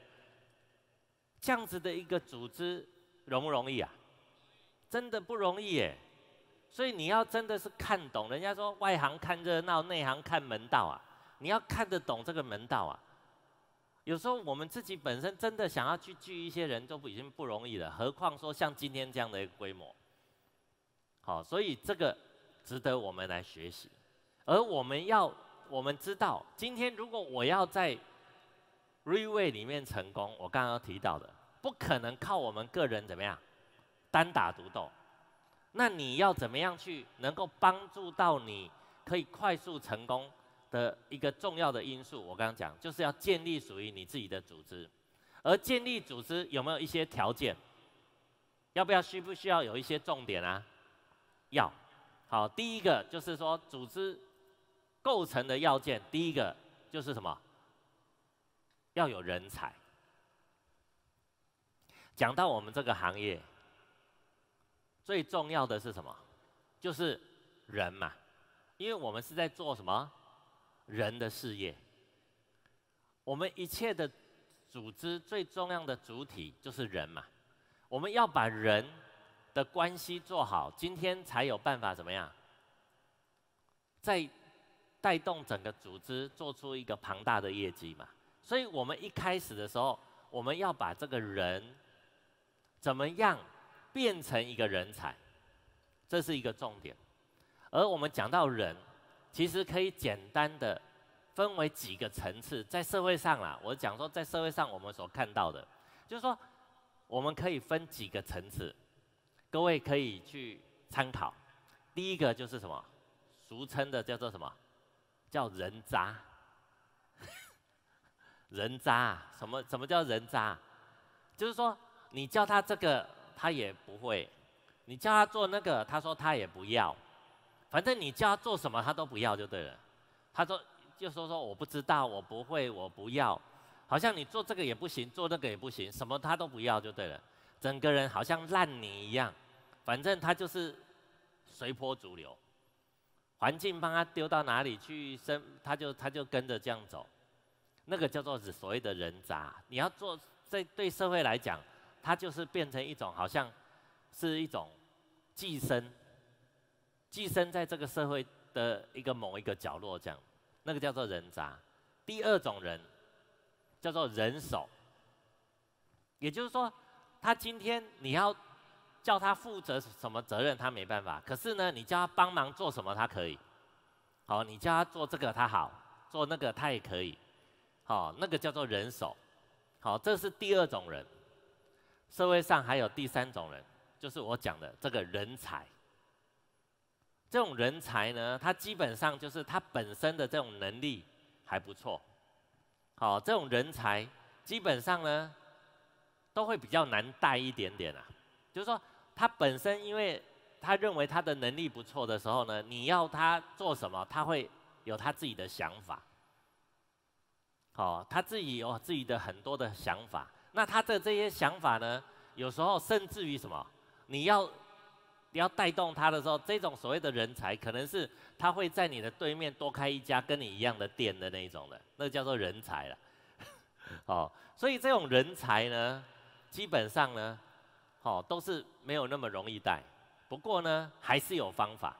这样子的一个组织容不容易啊？真的不容易耶！所以你要真的是看懂，人家说外行看热闹，内行看门道啊。你要看得懂这个门道啊！有时候我们自己本身真的想要去聚一些人都不已经不容易了，何况说像今天这样的一个规模。好，所以这个值得我们来学习。而我们要，我们知道，今天如果我要在 r e w 里面成功，我刚刚提到的，不可能靠我们个人怎么样，单打独斗，那你要怎么样去能够帮助到你，可以快速成功的一个重要的因素，我刚刚讲，就是要建立属于你自己的组织，而建立组织有没有一些条件？要不要需不需要有一些重点啊？要，好，第一个就是说组织。构成的要件，第一个就是什么？要有人才。讲到我们这个行业，最重要的是什么？就是人嘛。因为我们是在做什么人的事业，我们一切的组织最重要的主体就是人嘛。我们要把人的关系做好，今天才有办法怎么样？在。带动整个组织做出一个庞大的业绩嘛？所以，我们一开始的时候，我们要把这个人怎么样变成一个人才，这是一个重点。而我们讲到人，其实可以简单的分为几个层次。在社会上啦，我讲说，在社会上我们所看到的，就是说我们可以分几个层次，各位可以去参考。第一个就是什么？俗称的叫做什么？叫人渣，人渣什么？什么叫人渣？就是说，你叫他这个，他也不会；你叫他做那个，他说他也不要。反正你叫他做什么，他都不要就对了。他说，就说说我不知道，我不会，我不要。好像你做这个也不行，做那个也不行，什么他都不要就对了。整个人好像烂泥一样，反正他就是随波逐流。环境帮他丢到哪里去生，他就他就跟着这样走，那个叫做所谓的人渣。你要做在对社会来讲，他就是变成一种好像是一种寄生，寄生在这个社会的一个某一个角落这样，那个叫做人渣。第二种人叫做人手，也就是说，他今天你要。叫他负责什么责任，他没办法。可是呢，你叫他帮忙做什么，他可以。好，你叫他做这个，他好；做那个，他也可以。好，那个叫做人手。好，这是第二种人。社会上还有第三种人，就是我讲的这个人才。这种人才呢，他基本上就是他本身的这种能力还不错。好，这种人才基本上呢，都会比较难带一点点啊。就是说，他本身因为他认为他的能力不错的时候呢，你要他做什么，他会有他自己的想法。哦，他自己有自己的很多的想法。那他的这些想法呢，有时候甚至于什么，你要你要带动他的时候，这种所谓的人才，可能是他会在你的对面多开一家跟你一样的店的那种的，那叫做人才了。哦，所以这种人才呢，基本上呢。好，都是没有那么容易带。不过呢，还是有方法。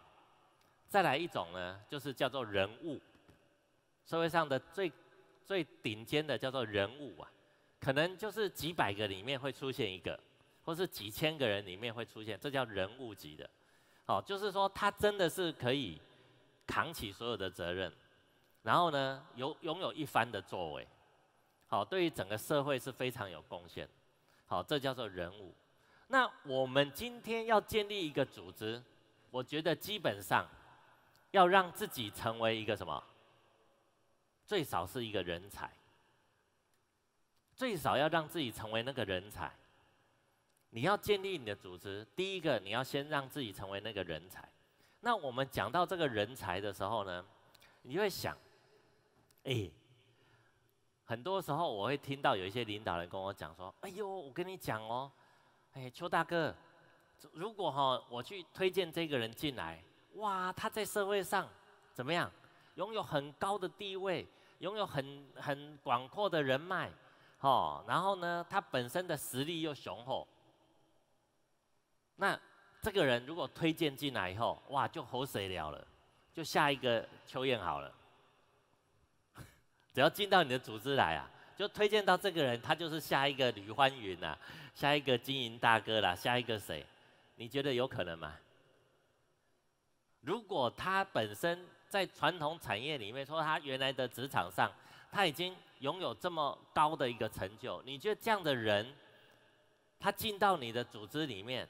再来一种呢，就是叫做人物，社会上的最最顶尖的叫做人物啊，可能就是几百个里面会出现一个，或是几千个人里面会出现，这叫人物级的。好，就是说他真的是可以扛起所有的责任，然后呢，有拥有一番的作为。好，对于整个社会是非常有贡献。好，这叫做人物。那我们今天要建立一个组织，我觉得基本上要让自己成为一个什么？最少是一个人才，最少要让自己成为那个人才。你要建立你的组织，第一个你要先让自己成为那个人才。那我们讲到这个人才的时候呢，你会想，哎，很多时候我会听到有一些领导人跟我讲说：“哎呦，我跟你讲哦。”哎，邱大哥，如果哈我去推荐这个人进来，哇，他在社会上怎么样？拥有很高的地位，拥有很很广阔的人脉，哦，然后呢，他本身的实力又雄厚，那这个人如果推荐进来以后，哇，就喝水了，就下一个邱燕好了。只要进到你的组织来啊。就推荐到这个人，他就是下一个吕欢云呐，下一个金银大哥啦，下一个谁？你觉得有可能吗？如果他本身在传统产业里面，说他原来的职场上，他已经拥有这么高的一个成就，你觉得这样的人，他进到你的组织里面，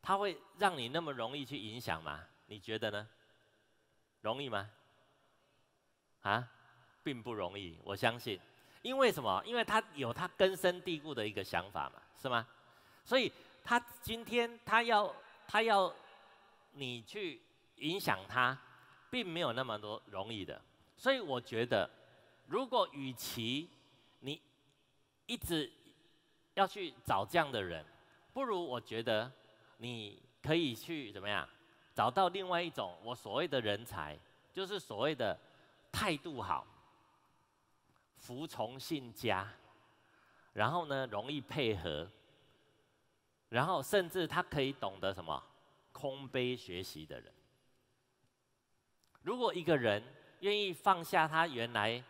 他会让你那么容易去影响吗？你觉得呢？容易吗？啊，并不容易，我相信。因为什么？因为他有他根深蒂固的一个想法嘛，是吗？所以他今天他要他要你去影响他，并没有那么多容易的。所以我觉得，如果与其你一直要去找这样的人，不如我觉得你可以去怎么样，找到另外一种我所谓的人才，就是所谓的态度好。服从性佳，然后呢，容易配合，然后甚至他可以懂得什么空杯学习的人。如果一个人愿意放下他原来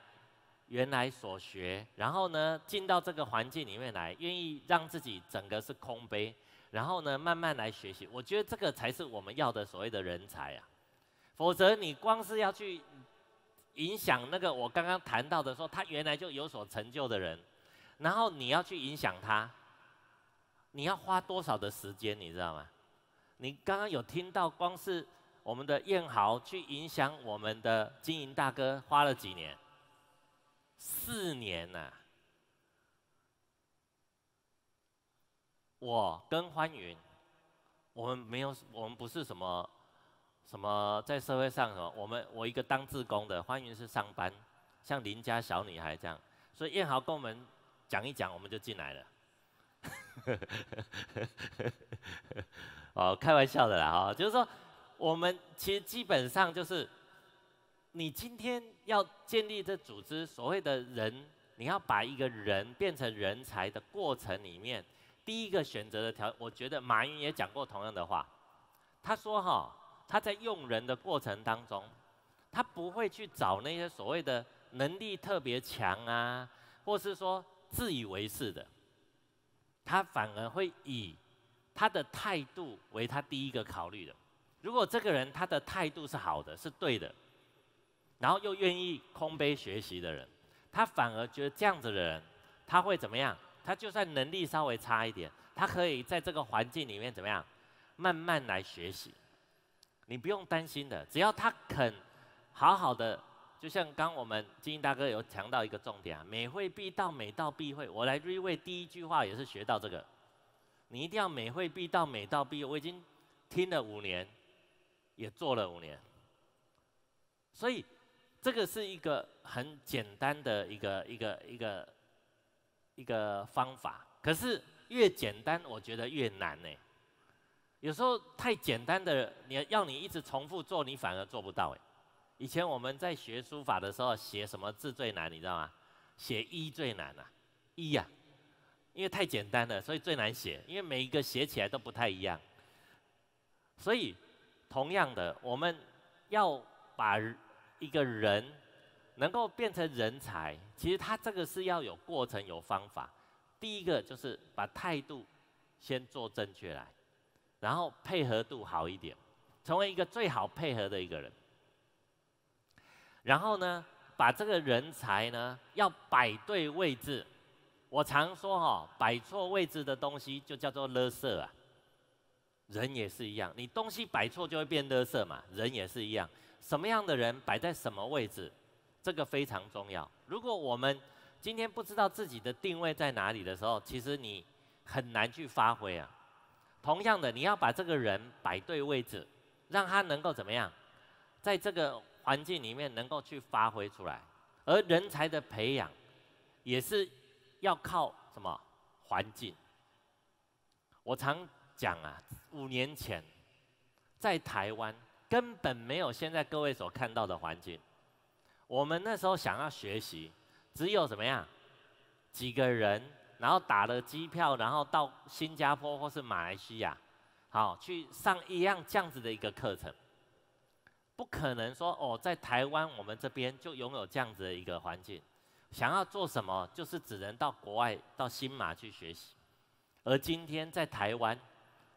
原来所学，然后呢，进到这个环境里面来，愿意让自己整个是空杯，然后呢，慢慢来学习，我觉得这个才是我们要的所谓的人才啊。否则你光是要去。影响那个我刚刚谈到的说他原来就有所成就的人，然后你要去影响他，你要花多少的时间你知道吗？你刚刚有听到光是我们的燕豪去影响我们的经营大哥花了几年？四年呢？我跟欢云，我们没有，我们不是什么。什么在社会上？什么我们我一个当志工的，欢迎是上班，像邻家小女孩这样。所以燕豪跟我们讲一讲，我们就进来了。哦，开玩笑的啦哈，就是说我们其实基本上就是，你今天要建立这组织，所谓的人，你要把一个人变成人才的过程里面，第一个选择的条，我觉得马云也讲过同样的话，他说哈。他在用人的过程当中，他不会去找那些所谓的能力特别强啊，或是说自以为是的，他反而会以他的态度为他第一个考虑的。如果这个人他的态度是好的，是对的，然后又愿意空杯学习的人，他反而觉得这样子的人，他会怎么样？他就算能力稍微差一点，他可以在这个环境里面怎么样，慢慢来学习。你不用担心的，只要他肯，好好的，就像刚我们金英大哥有强调一个重点啊，美汇币到美到币汇，我来 r e 追位第一句话也是学到这个，你一定要美汇币到美到币，我已经听了五年，也做了五年，所以这个是一个很简单的一个一个一个一个方法，可是越简单，我觉得越难呢。有时候太简单的，你要你一直重复做，你反而做不到哎。以前我们在学书法的时候，写什么字最难？你知道吗？写一最难呐，一呀，因为太简单了，所以最难写。因为每一个写起来都不太一样，所以同样的，我们要把一个人能够变成人才，其实他这个是要有过程、有方法。第一个就是把态度先做正确来。然后配合度好一点，成为一个最好配合的一个人。然后呢，把这个人才呢要摆对位置。我常说哈，摆错位置的东西就叫做勒色啊。人也是一样，你东西摆错就会变勒色嘛。人也是一样，什么样的人摆在什么位置，这个非常重要。如果我们今天不知道自己的定位在哪里的时候，其实你很难去发挥啊。同样的，你要把这个人摆对位置，让他能够怎么样，在这个环境里面能够去发挥出来。而人才的培养，也是要靠什么环境？我常讲啊，五年前在台湾根本没有现在各位所看到的环境。我们那时候想要学习，只有怎么样？几个人？然后打了机票，然后到新加坡或是马来西亚，好去上一样这样子的一个课程。不可能说哦，在台湾我们这边就拥有这样子的一个环境，想要做什么就是只能到国外到新马去学习。而今天在台湾，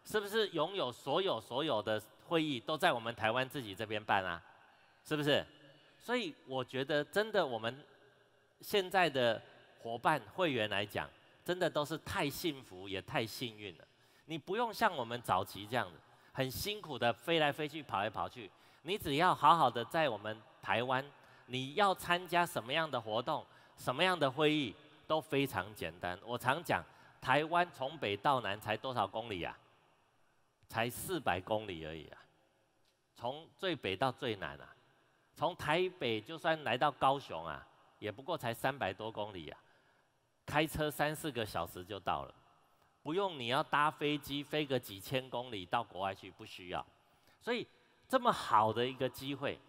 是不是拥有所有所有的会议都在我们台湾自己这边办啊？是不是？所以我觉得真的我们现在的伙伴会员来讲。真的都是太幸福也太幸运了，你不用像我们早期这样子，很辛苦的飞来飞去跑来跑去。你只要好好的在我们台湾，你要参加什么样的活动、什么样的会议都非常简单。我常讲，台湾从北到南才多少公里呀？才四百公里而已啊！从最北到最南啊，从台北就算来到高雄啊，也不过才三百多公里啊。开车三四个小时就到了，不用你要搭飞机飞个几千公里到国外去，不需要。所以这么好的一个机会，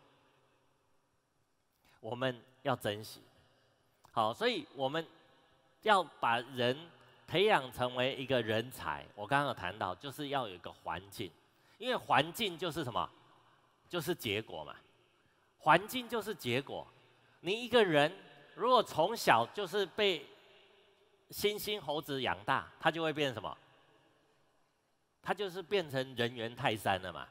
我们要珍惜。好，所以我们要把人培养成为一个人才。我刚刚有谈到，就是要有一个环境，因为环境就是什么，就是结果嘛。环境就是结果。你一个人如果从小就是被猩猩猴子养大，它就会变什么？它就是变成人猿泰山了嘛，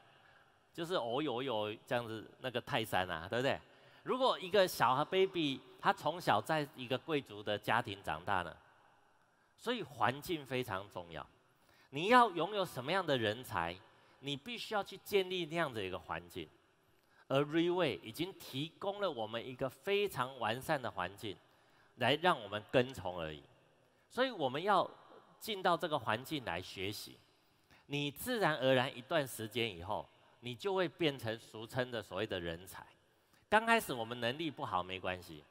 就是哦呦呦这样子那个泰山啊，对不对？如果一个小孩 baby，他从小在一个贵族的家庭长大呢，所以环境非常重要。你要拥有什么样的人才，你必须要去建立那样的一个环境。而 Reway 已经提供了我们一个非常完善的环境，来让我们跟从而已。所以我们要进到这个环境来学习，你自然而然一段时间以后，你就会变成俗称的所谓的人才。刚开始我们能力不好没关系，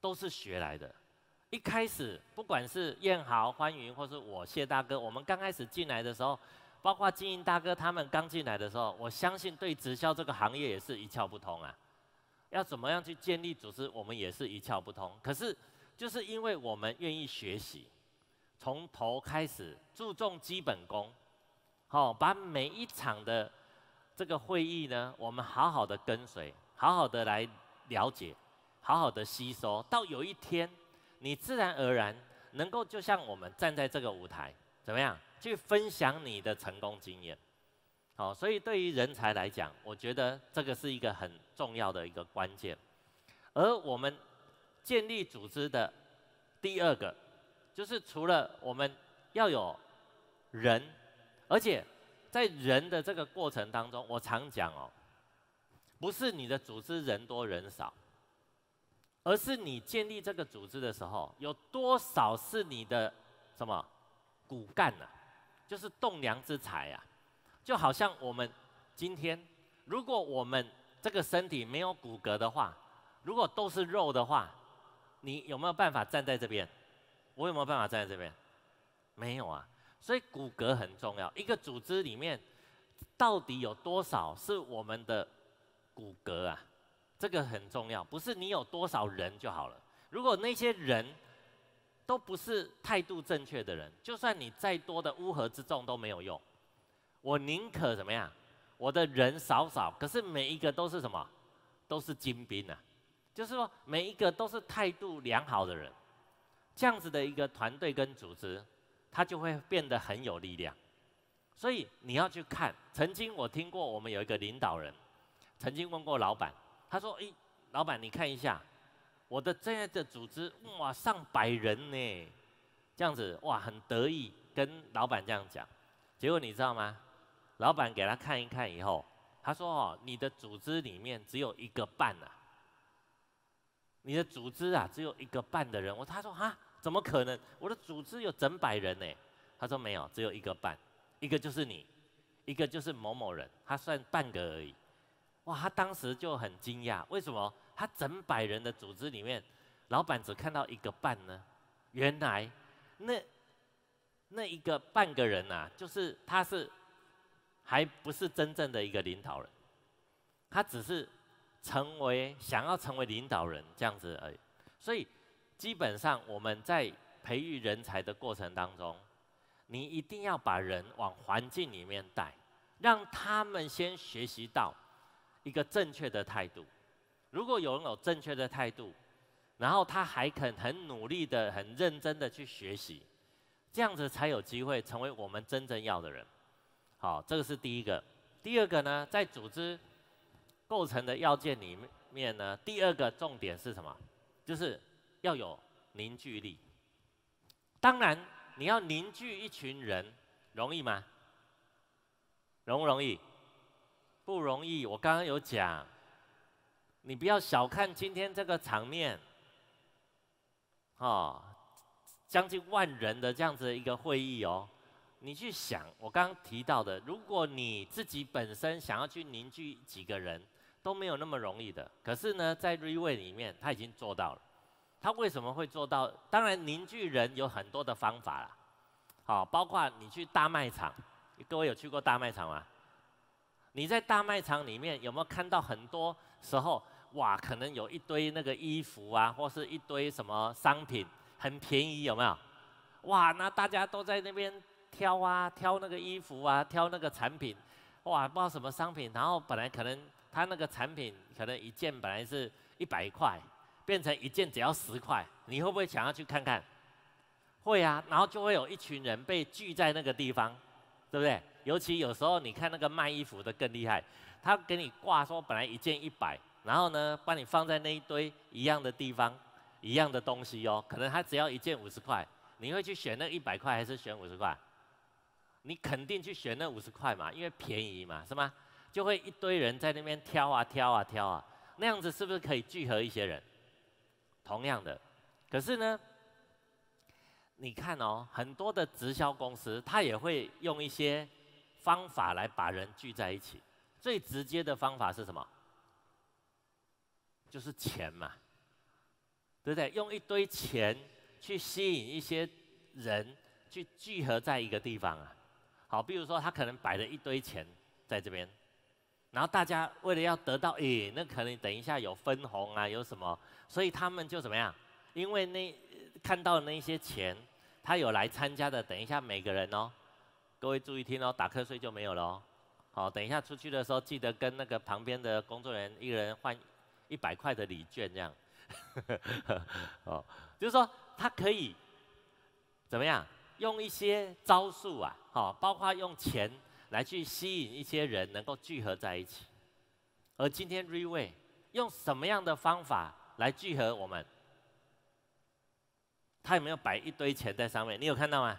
都是学来的。一开始不管是燕豪、欢云，或是我谢大哥，我们刚开始进来的时候，包括金银大哥他们刚进来的时候，我相信对直销这个行业也是一窍不通啊。要怎么样去建立组织，我们也是一窍不通。可是。就是因为我们愿意学习，从头开始注重基本功，好，把每一场的这个会议呢，我们好好的跟随，好好的来了解，好好的吸收，到有一天你自然而然能够，就像我们站在这个舞台，怎么样去分享你的成功经验？好，所以对于人才来讲，我觉得这个是一个很重要的一个关键，而我们。建立组织的第二个，就是除了我们要有人，而且在人的这个过程当中，我常讲哦，不是你的组织人多人少，而是你建立这个组织的时候，有多少是你的什么骨干呢？就是栋梁之才啊，就好像我们今天，如果我们这个身体没有骨骼的话，如果都是肉的话，你有没有办法站在这边？我有没有办法站在这边？没有啊！所以骨骼很重要。一个组织里面到底有多少是我们的骨骼啊？这个很重要，不是你有多少人就好了。如果那些人都不是态度正确的人，就算你再多的乌合之众都没有用。我宁可怎么样？我的人少少，可是每一个都是什么？都是精兵啊！就是说，每一个都是态度良好的人，这样子的一个团队跟组织，它就会变得很有力量。所以你要去看，曾经我听过我们有一个领导人，曾经问过老板，他说：“诶，老板，你看一下我的这样的组织，哇，上百人呢，这样子哇，很得意跟老板这样讲。结果你知道吗？老板给他看一看以后，他说：“哦，你的组织里面只有一个半啊，你的组织啊，只有一个半的人。我他说啊，怎么可能？我的组织有整百人呢？他说没有，只有一个半，一个就是你，一个就是某某人，他算半个而已。哇，他当时就很惊讶，为什么他整百人的组织里面，老板只看到一个半呢？原来那那一个半个人呐，就是他是还不是真正的一个领导人，他只是。成为想要成为领导人这样子而已，所以基本上我们在培育人才的过程当中，你一定要把人往环境里面带，让他们先学习到一个正确的态度。如果有人有正确的态度，然后他还肯很努力的、很认真的去学习，这样子才有机会成为我们真正要的人。好，这个是第一个。第二个呢，在组织。构成的要件里面呢，第二个重点是什么？就是要有凝聚力。当然，你要凝聚一群人，容易吗？容不容易？不容易。我刚刚有讲，你不要小看今天这个场面，哦，将近万人的这样子一个会议哦。你去想我刚刚提到的，如果你自己本身想要去凝聚几个人。都没有那么容易的，可是呢，在瑞 y 里面他已经做到了。他为什么会做到？当然凝聚人有很多的方法啦，好，包括你去大卖场，各位有去过大卖场吗？你在大卖场里面有没有看到很多时候，哇，可能有一堆那个衣服啊，或是一堆什么商品很便宜，有没有？哇，那大家都在那边挑啊，挑那个衣服啊，挑那个产品，哇，不知道什么商品，然后本来可能。他那个产品可能一件本来是一百块，变成一件只要十块，你会不会想要去看看？会啊，然后就会有一群人被聚在那个地方，对不对？尤其有时候你看那个卖衣服的更厉害，他给你挂说本来一件一百，然后呢把你放在那一堆一样的地方，一样的东西哦，可能他只要一件五十块，你会去选那一百块还是选五十块？你肯定去选那五十块嘛，因为便宜嘛，是吗？就会一堆人在那边挑啊挑啊挑啊，那样子是不是可以聚合一些人？同样的，可是呢，你看哦，很多的直销公司，他也会用一些方法来把人聚在一起。最直接的方法是什么？就是钱嘛，对不对？用一堆钱去吸引一些人去聚合在一个地方啊。好，比如说他可能摆了一堆钱在这边。然后大家为了要得到，诶，那可能等一下有分红啊，有什么，所以他们就怎么样？因为那看到那些钱，他有来参加的，等一下每个人哦，各位注意听哦，打瞌睡就没有哦。好，等一下出去的时候记得跟那个旁边的工作员一个人换一百块的礼券这样。哦，就是说他可以怎么样？用一些招数啊，好，包括用钱。来去吸引一些人能够聚合在一起，而今天 r e w a y 用什么样的方法来聚合我们？他有没有摆一堆钱在上面？你有看到吗？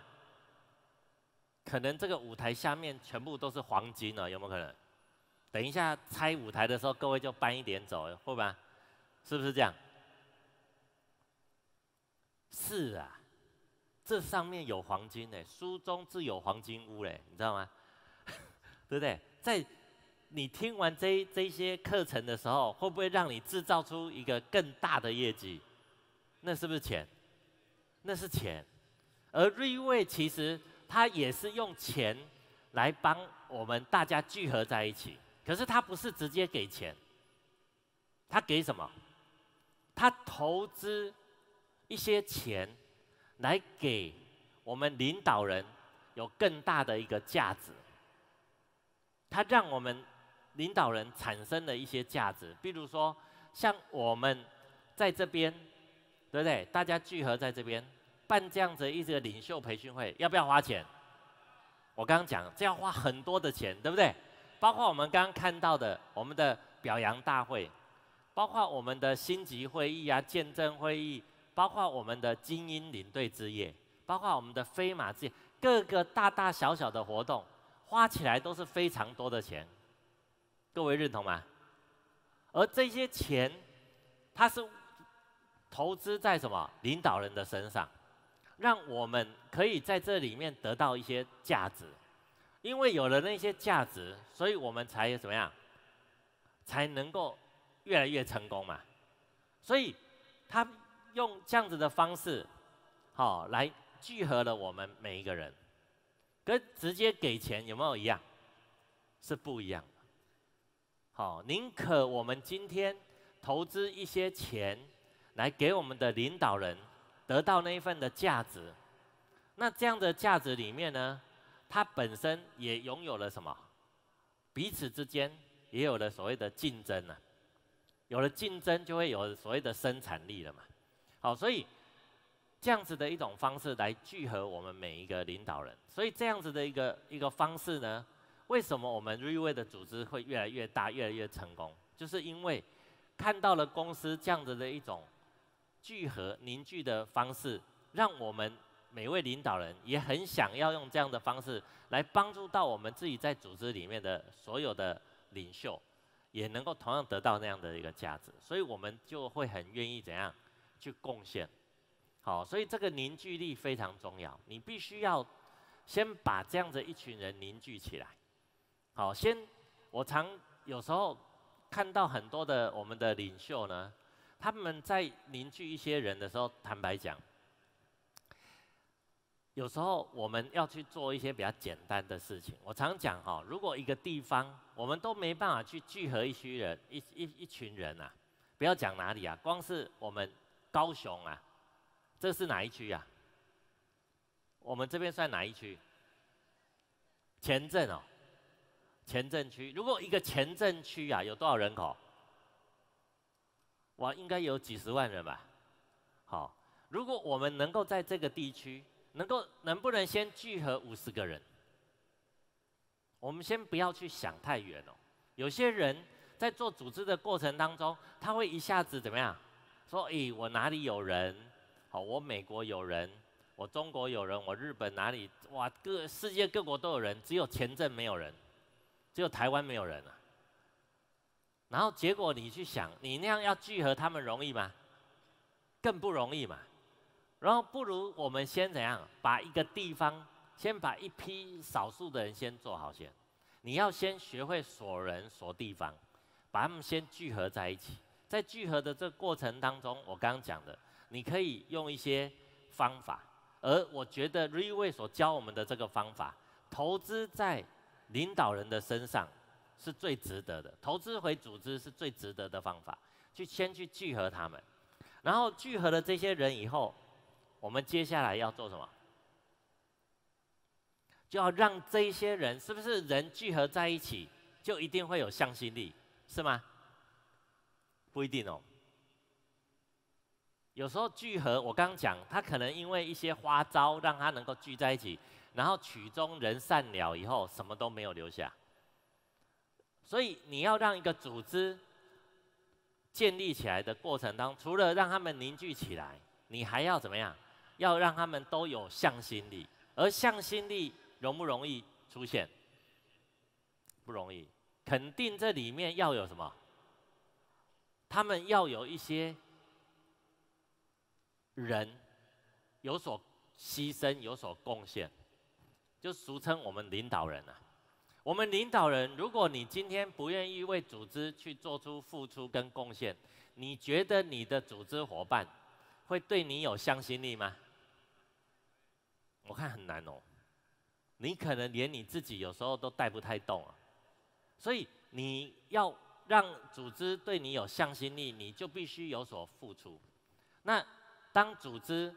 可能这个舞台下面全部都是黄金哦，有没有可能？等一下拆舞台的时候，各位就搬一点走，会吧？是不是这样？是啊，这上面有黄金呢，书中自有黄金屋嘞，你知道吗？对不对？在你听完这这些课程的时候，会不会让你制造出一个更大的业绩？那是不是钱？那是钱。而瑞威其实他也是用钱来帮我们大家聚合在一起，可是他不是直接给钱。他给什么？他投资一些钱来给我们领导人有更大的一个价值。它让我们领导人产生了一些价值，比如说像我们在这边，对不对？大家聚合在这边办这样子一个领袖培训会，要不要花钱？我刚刚讲，这要花很多的钱，对不对？包括我们刚刚看到的我们的表扬大会，包括我们的星级会议啊、见证会议，包括我们的精英领队之夜，包括我们的飞马之夜，各个大大小小的活动。花起来都是非常多的钱，各位认同吗？而这些钱，它是投资在什么领导人的身上，让我们可以在这里面得到一些价值，因为有了那些价值，所以我们才怎么样，才能够越来越成功嘛。所以他用这样子的方式，好来聚合了我们每一个人。跟直接给钱有没有一样？是不一样的。好，宁可我们今天投资一些钱来给我们的领导人得到那一份的价值，那这样的价值里面呢，它本身也拥有了什么？彼此之间也有了所谓的竞争了，有了竞争就会有所谓的生产力了嘛。好，所以。这样子的一种方式来聚合我们每一个领导人，所以这样子的一个一个方式呢，为什么我们瑞威的组织会越来越大、越来越成功？就是因为看到了公司这样子的一种聚合凝聚的方式，让我们每位领导人也很想要用这样的方式来帮助到我们自己在组织里面的所有的领袖，也能够同样得到那样的一个价值，所以我们就会很愿意怎样去贡献。好，所以这个凝聚力非常重要。你必须要先把这样子一群人凝聚起来。好，先我常有时候看到很多的我们的领袖呢，他们在凝聚一些人的时候，坦白讲，有时候我们要去做一些比较简单的事情。我常讲哦，如果一个地方我们都没办法去聚合一群人，一一一群人啊，不要讲哪里啊，光是我们高雄啊。这是哪一区呀？我们这边算哪一区？前镇哦，前镇区。如果一个前镇区啊，有多少人口？哇，应该有几十万人吧。好，如果我们能够在这个地区，能够能不能先聚合五十个人？我们先不要去想太远哦。有些人在做组织的过程当中，他会一下子怎么样？说，诶，我哪里有人？我美国有人，我中国有人，我日本哪里哇？各世界各国都有人，只有前阵没有人，只有台湾没有人啊。然后结果你去想，你那样要聚合他们容易吗？更不容易嘛。然后不如我们先怎样？把一个地方，先把一批少数的人先做好先。你要先学会锁人、锁地方，把他们先聚合在一起。在聚合的这个过程当中，我刚刚讲的。你可以用一些方法，而我觉得 r e a y 所教我们的这个方法，投资在领导人的身上是最值得的，投资回组织是最值得的方法。去先去聚合他们，然后聚合了这些人以后，我们接下来要做什么？就要让这些人，是不是人聚合在一起，就一定会有向心力，是吗？不一定哦。有时候聚合，我刚刚讲，他可能因为一些花招，让他能够聚在一起，然后曲终人散了以后，什么都没有留下。所以你要让一个组织建立起来的过程当中，除了让他们凝聚起来，你还要怎么样？要让他们都有向心力，而向心力容不容易出现？不容易，肯定这里面要有什么？他们要有一些。人有所牺牲，有所贡献，就俗称我们领导人啊。我们领导人，如果你今天不愿意为组织去做出付出跟贡献，你觉得你的组织伙伴会对你有向心力吗？我看很难哦。你可能连你自己有时候都带不太动啊。所以你要让组织对你有向心力，你就必须有所付出。那当组织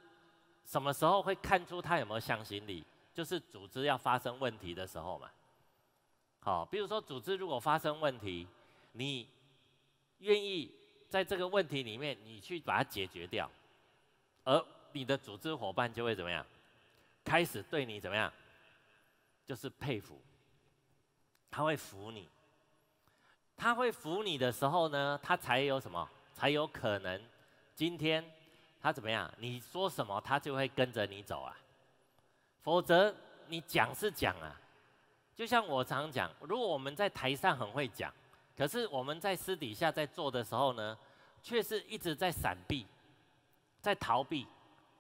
什么时候会看出他有没有相信你，就是组织要发生问题的时候嘛。好，比如说组织如果发生问题，你愿意在这个问题里面你去把它解决掉，而你的组织伙伴就会怎么样？开始对你怎么样？就是佩服，他会服你。他会服你的时候呢，他才有什么？才有可能今天。他怎么样？你说什么，他就会跟着你走啊。否则你讲是讲啊，就像我常讲，如果我们在台上很会讲，可是我们在私底下在做的时候呢，却是一直在闪避，在逃避。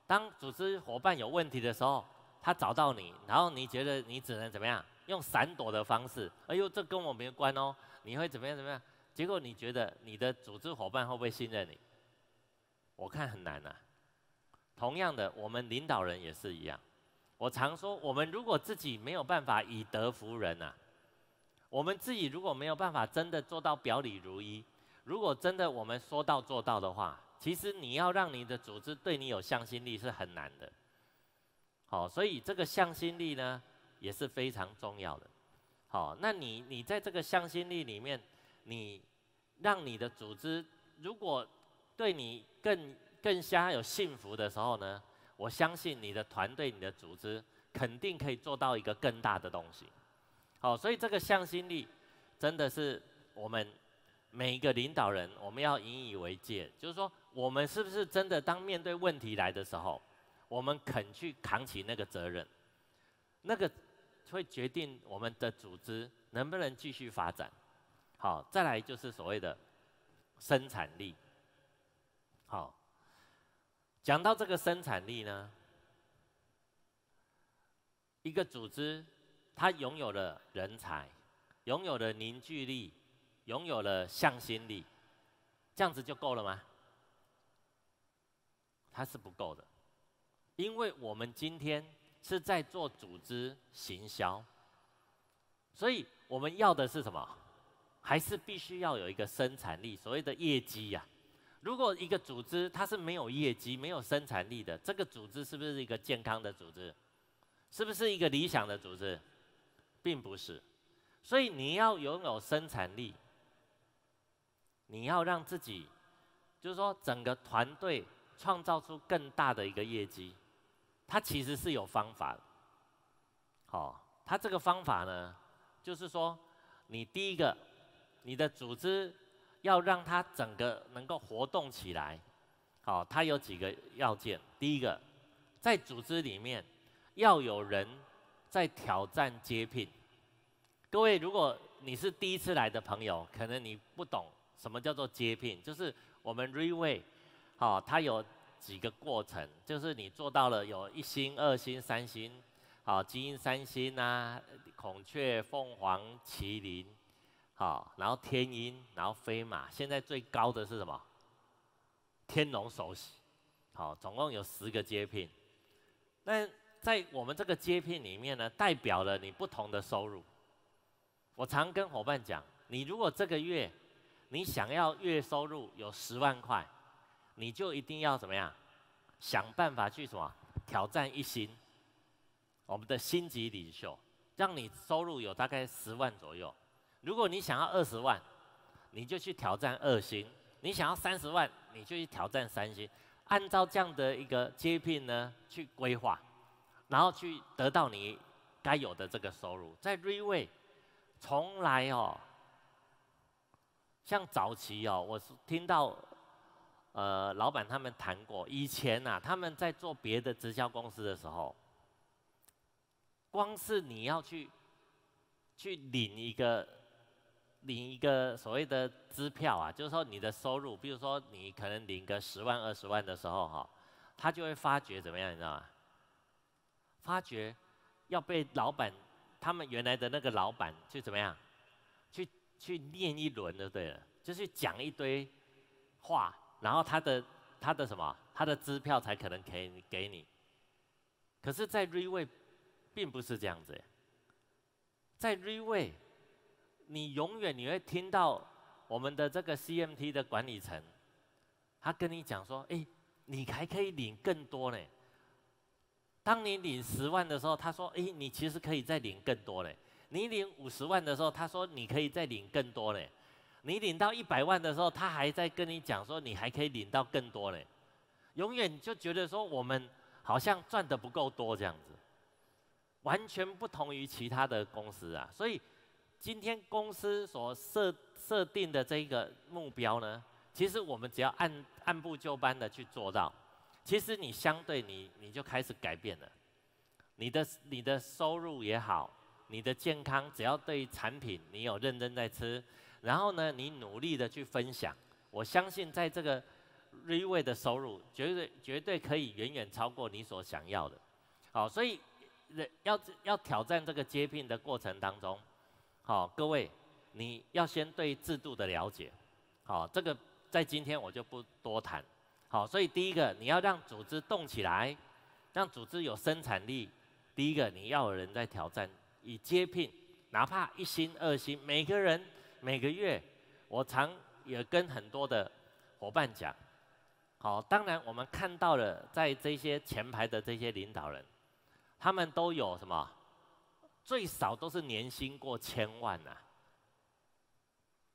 当组织伙伴有问题的时候，他找到你，然后你觉得你只能怎么样？用闪躲的方式，哎呦，这跟我没关哦，你会怎么样怎么样？结果你觉得你的组织伙伴会不会信任你？我看很难呐。同样的，我们领导人也是一样。我常说，我们如果自己没有办法以德服人呐，我们自己如果没有办法真的做到表里如一，如果真的我们说到做到的话，其实你要让你的组织对你有向心力是很难的。好，所以这个向心力呢也是非常重要的。好，那你你在这个向心力里面，你让你的组织如果对你更更加有幸福的时候呢，我相信你的团队、你的组织肯定可以做到一个更大的东西。好，所以这个向心力真的是我们每一个领导人，我们要引以为戒。就是说，我们是不是真的当面对问题来的时候，我们肯去扛起那个责任，那个会决定我们的组织能不能继续发展。好，再来就是所谓的生产力。好，讲到这个生产力呢，一个组织它拥有了人才，拥有了凝聚力，拥有了向心力，这样子就够了吗？它是不够的，因为我们今天是在做组织行销，所以我们要的是什么？还是必须要有一个生产力，所谓的业绩呀。如果一个组织它是没有业绩、没有生产力的，这个组织是不是一个健康的组织？是不是一个理想的组织？并不是。所以你要拥有生产力，你要让自己，就是说整个团队创造出更大的一个业绩，它其实是有方法。好，它这个方法呢，就是说，你第一个，你的组织。要让它整个能够活动起来，好，它有几个要件。第一个，在组织里面要有人在挑战接聘。各位，如果你是第一次来的朋友，可能你不懂什么叫做接聘，就是我们 reway，好，它有几个过程，就是你做到了有一星、二星、三星，好，基因三星啊，孔雀、凤凰、麒麟。好，然后天鹰，然后飞马，现在最高的是什么？天龙首席。好，总共有十个阶聘。那在我们这个阶聘里面呢，代表了你不同的收入。我常跟伙伴讲，你如果这个月你想要月收入有十万块，你就一定要怎么样？想办法去什么挑战一星，我们的星级领袖，让你收入有大概十万左右。如果你想要二十万，你就去挑战二星；你想要三十万，你就去挑战三星。按照这样的一个阶梯呢，去规划，然后去得到你该有的这个收入。在瑞位，从来哦，像早期哦，我是听到呃老板他们谈过，以前呐他们在做别的直销公司的时候，光是你要去去领一个。领一个所谓的支票啊，就是说你的收入，比如说你可能领个十万二十万的时候哈，他就会发觉怎么样，你知道吗？发觉要被老板，他们原来的那个老板去怎么样，去去念一轮就对了，就是讲一堆话，然后他的他的什么，他的支票才可能给给你。可是，在瑞 y 并不是这样子，在瑞 y 你永远你会听到我们的这个 CMT 的管理层，他跟你讲说：“哎，你还可以领更多嘞。当你领十万的时候，他说：‘哎，你其实可以再领更多嘞。’你领五十万的时候，他说：‘你可以再领更多嘞。’你领到一百万的时候，他还在跟你讲说：‘你还可以领到更多嘞。’永远就觉得说我们好像赚的不够多这样子，完全不同于其他的公司啊，所以。今天公司所设设定的这一个目标呢，其实我们只要按按部就班的去做到，其实你相对你你就开始改变了，你的你的收入也好，你的健康只要对产品你有认真在吃，然后呢你努力的去分享，我相信在这个 r e a 味的收入绝对绝对可以远远超过你所想要的，好，所以要要挑战这个接聘的过程当中。好，各位，你要先对制度的了解。好，这个在今天我就不多谈。好，所以第一个，你要让组织动起来，让组织有生产力。第一个，你要有人在挑战，以接聘，哪怕一星、二星，每个人每个月，我常也跟很多的伙伴讲。好，当然我们看到了，在这些前排的这些领导人，他们都有什么？最少都是年薪过千万呐，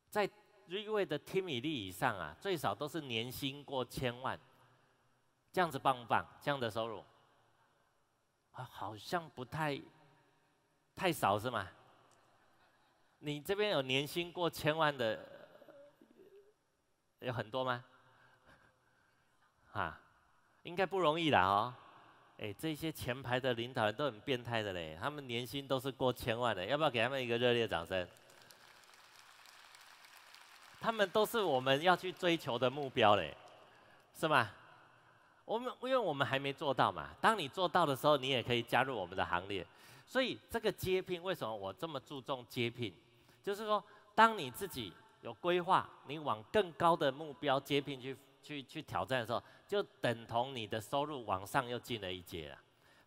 在瑞威的 Timmy 力以上啊，最少都是年薪过千万，这样子棒不棒？这样的收入啊，好像不太太少是吗？你这边有年薪过千万的有很多吗？啊，应该不容易啦哦。哎，这些前排的领导人都很变态的嘞，他们年薪都是过千万的，要不要给他们一个热烈掌声？他们都是我们要去追求的目标嘞，是吗？我们因为我们还没做到嘛，当你做到的时候，你也可以加入我们的行列。所以这个接聘，为什么我这么注重接聘？就是说，当你自己有规划，你往更高的目标接聘去去去挑战的时候。就等同你的收入往上又进了一阶了。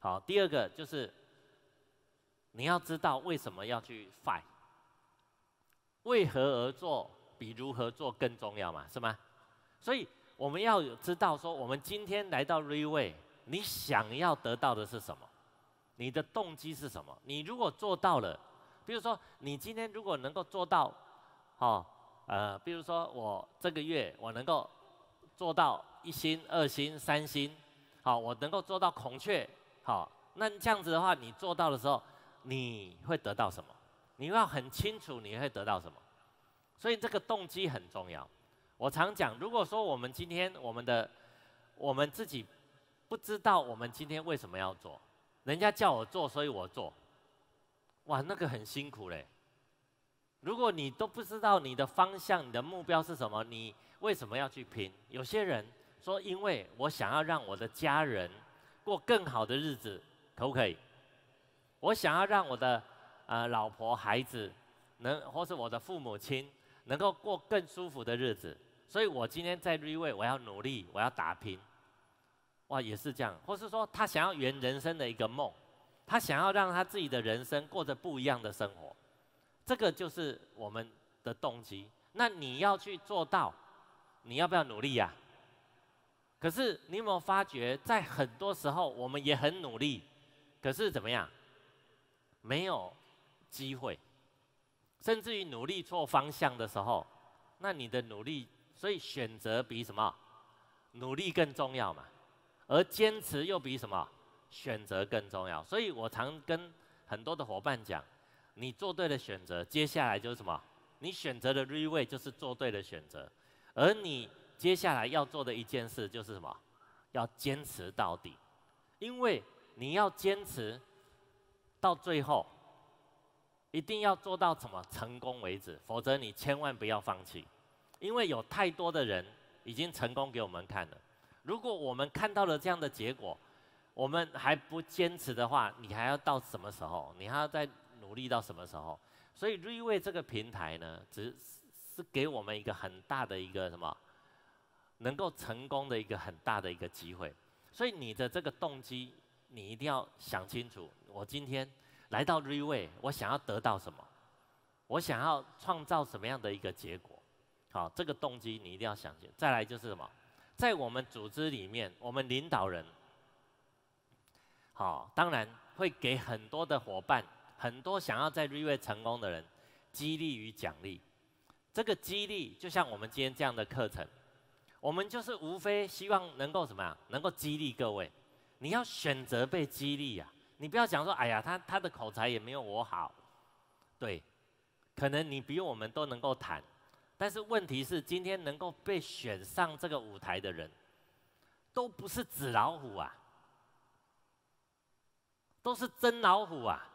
好，第二个就是，你要知道为什么要去 f i h t 为何而做比如何做更重要嘛？是吗？所以我们要知道说，我们今天来到 Reway，你想要得到的是什么？你的动机是什么？你如果做到了，比如说你今天如果能够做到，哦，呃，比如说我这个月我能够做到。一星、二星、三星，好，我能够做到孔雀，好，那这样子的话，你做到的时候，你会得到什么？你要很清楚你会得到什么，所以这个动机很重要。我常讲，如果说我们今天我们的我们自己不知道我们今天为什么要做，人家叫我做，所以我做，哇，那个很辛苦嘞。如果你都不知道你的方向、你的目标是什么，你为什么要去拼？有些人。说，因为我想要让我的家人过更好的日子，可不可以？我想要让我的呃老婆、孩子，能或是我的父母亲，能够过更舒服的日子，所以我今天在瑞位，我要努力，我要打拼。哇，也是这样，或是说他想要圆人生的一个梦，他想要让他自己的人生过着不一样的生活，这个就是我们的动机。那你要去做到，你要不要努力呀？可是，你有没有发觉，在很多时候我们也很努力，可是怎么样？没有机会，甚至于努力错方向的时候，那你的努力，所以选择比什么努力更重要嘛？而坚持又比什么选择更重要？所以我常跟很多的伙伴讲，你做对了选择，接下来就是什么？你选择了 r e w a y 就是做对了选择，而你。接下来要做的一件事就是什么？要坚持到底，因为你要坚持到最后，一定要做到什么成功为止。否则你千万不要放弃，因为有太多的人已经成功给我们看了。如果我们看到了这样的结果，我们还不坚持的话，你还要到什么时候？你还要再努力到什么时候？所以瑞威这个平台呢，只是是给我们一个很大的一个什么？能够成功的一个很大的一个机会，所以你的这个动机，你一定要想清楚。我今天来到 Reiway，我想要得到什么？我想要创造什么样的一个结果？好，这个动机你一定要想清楚。再来就是什么？在我们组织里面，我们领导人，好，当然会给很多的伙伴、很多想要在 Reiway 成功的人激励与奖励。这个激励就像我们今天这样的课程。我们就是无非希望能够什么呀？能够激励各位，你要选择被激励呀！你不要讲说，哎呀，他他的口才也没有我好，对，可能你比我们都能够谈，但是问题是，今天能够被选上这个舞台的人，都不是纸老虎啊，都是真老虎啊，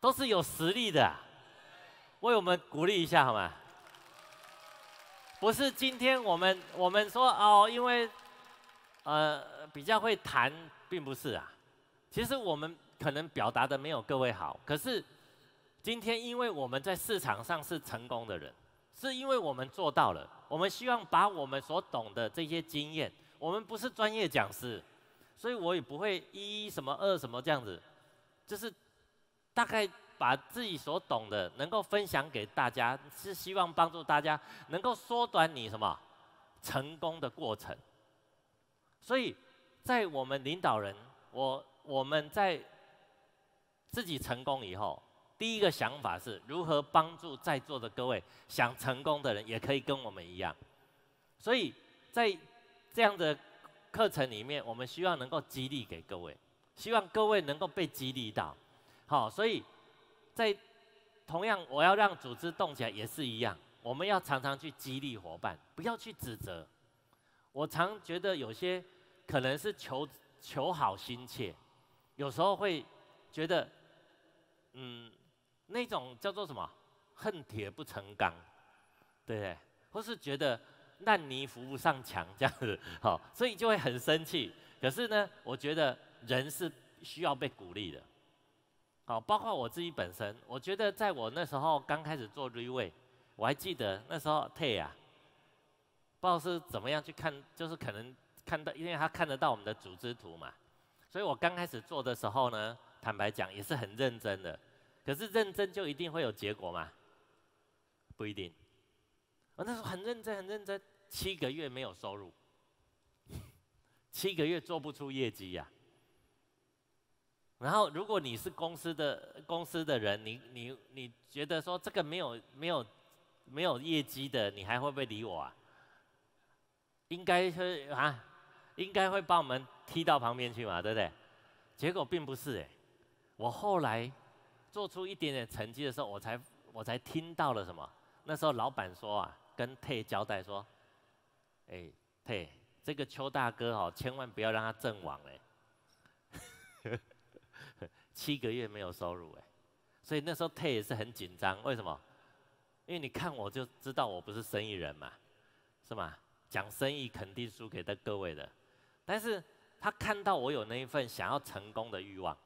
都是有实力的，为我们鼓励一下好吗？不是今天我们我们说哦，因为，呃，比较会谈，并不是啊。其实我们可能表达的没有各位好，可是今天因为我们在市场上是成功的人，是因为我们做到了。我们希望把我们所懂的这些经验，我们不是专业讲师，所以我也不会一什么二什么这样子，就是大概。把自己所懂的能够分享给大家，是希望帮助大家能够缩短你什么成功的过程。所以在我们领导人，我我们在自己成功以后，第一个想法是如何帮助在座的各位想成功的人，也可以跟我们一样。所以在这样的课程里面，我们希望能够激励给各位，希望各位能够被激励到。好，所以。在同样，我要让组织动起来也是一样。我们要常常去激励伙伴，不要去指责。我常觉得有些可能是求求好心切，有时候会觉得，嗯，那种叫做什么恨铁不成钢，对不对？或是觉得烂泥扶不上墙这样子，好，所以就会很生气。可是呢，我觉得人是需要被鼓励的。好，包括我自己本身，我觉得在我那时候刚开始做瑞威，我还记得那时候泰啊，不知道是怎么样去看，就是可能看到，因为他看得到我们的组织图嘛，所以我刚开始做的时候呢，坦白讲也是很认真的，可是认真就一定会有结果吗？不一定。我那时候很认真，很认真，七个月没有收入，七个月做不出业绩呀。然后，如果你是公司的公司的人，你你你觉得说这个没有没有没有业绩的，你还会不会理我啊？应该是啊，应该会把我们踢到旁边去嘛，对不对？结果并不是哎，我后来做出一点点成绩的时候，我才我才听到了什么？那时候老板说啊，跟 T 交代说，哎，T 这个邱大哥哦，千万不要让他阵亡哎。七个月没有收入哎，所以那时候退也是很紧张。为什么？因为你看我就知道我不是生意人嘛，是吗？讲生意肯定输给的各位的。但是他看到我有那一份想要成功的欲望，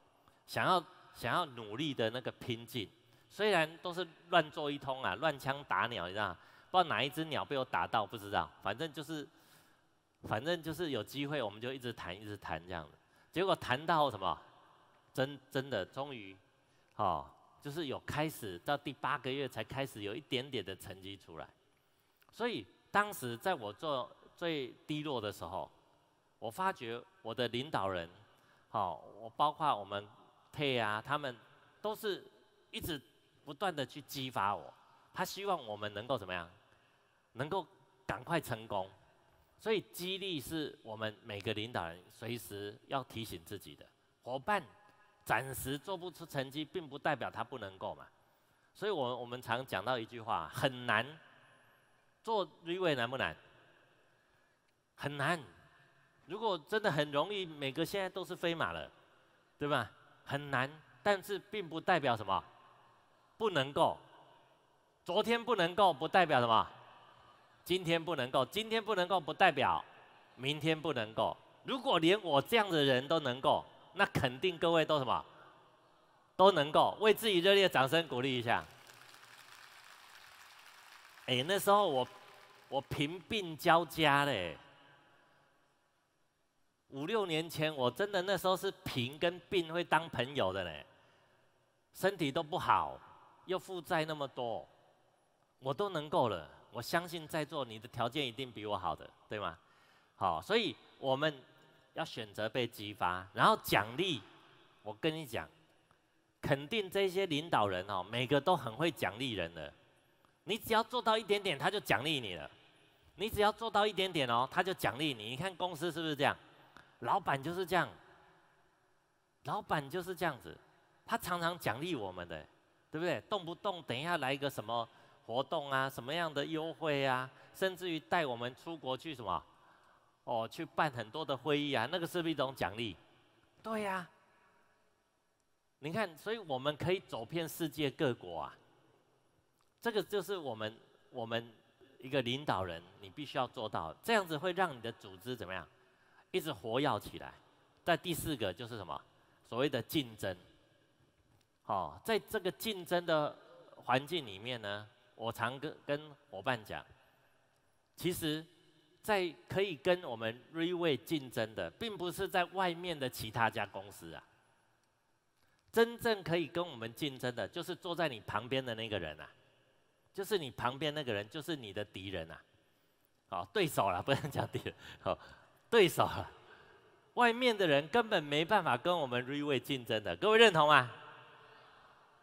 想要想要努力的那个拼劲，虽然都是乱做一通啊，乱枪打鸟，你知道？不知道哪一只鸟被我打到不知道，反正就是，反正就是有机会我们就一直谈一直谈这样的。结果谈到什么？真真的，终于，哦，就是有开始，到第八个月才开始有一点点的成绩出来。所以当时在我做最低落的时候，我发觉我的领导人，好，我包括我们配啊，他们都是一直不断的去激发我。他希望我们能够怎么样，能够赶快成功。所以激励是我们每个领导人随时要提醒自己的伙伴。暂时做不出成绩，并不代表他不能够嘛。所以，我我们常讲到一句话，很难做 r e w i y 难不难？很难。如果真的很容易，每个现在都是飞马了，对吧？很难。但是，并不代表什么，不能够。昨天不能够，不代表什么？今天不能够，今天不能够，不代表明天不能够。如果连我这样的人都能够。那肯定，各位都什么都能够为自己热烈掌声鼓励一下。哎，那时候我我贫病交加嘞，五六年前我真的那时候是贫跟病会当朋友的嘞，身体都不好，又负债那么多，我都能够了。我相信在座你的条件一定比我好的，对吗？好，所以我们。要选择被激发，然后奖励。我跟你讲，肯定这些领导人哦，每个都很会奖励人的。你只要做到一点点，他就奖励你了。你只要做到一点点哦，他就奖励你。你看公司是不是这样？老板就是这样，老板就是这样子，他常常奖励我们的，对不对？动不动等一下来一个什么活动啊，什么样的优惠啊，甚至于带我们出国去什么？哦，去办很多的会议啊，那个是一种奖励。对呀。你看，所以我们可以走遍世界各国啊。这个就是我们我们一个领导人，你必须要做到，这样子会让你的组织怎么样，一直活跃起来。在第四个就是什么，所谓的竞争。哦，在这个竞争的环境里面呢，我常跟跟伙伴讲，其实。在可以跟我们瑞威竞争的，并不是在外面的其他家公司啊。真正可以跟我们竞争的，就是坐在你旁边的那个人啊，就是你旁边那个人，就是你的敌人啊，哦，对手了，不能讲敌人，哦，对手了。外面的人根本没办法跟我们瑞威竞争的，各位认同吗？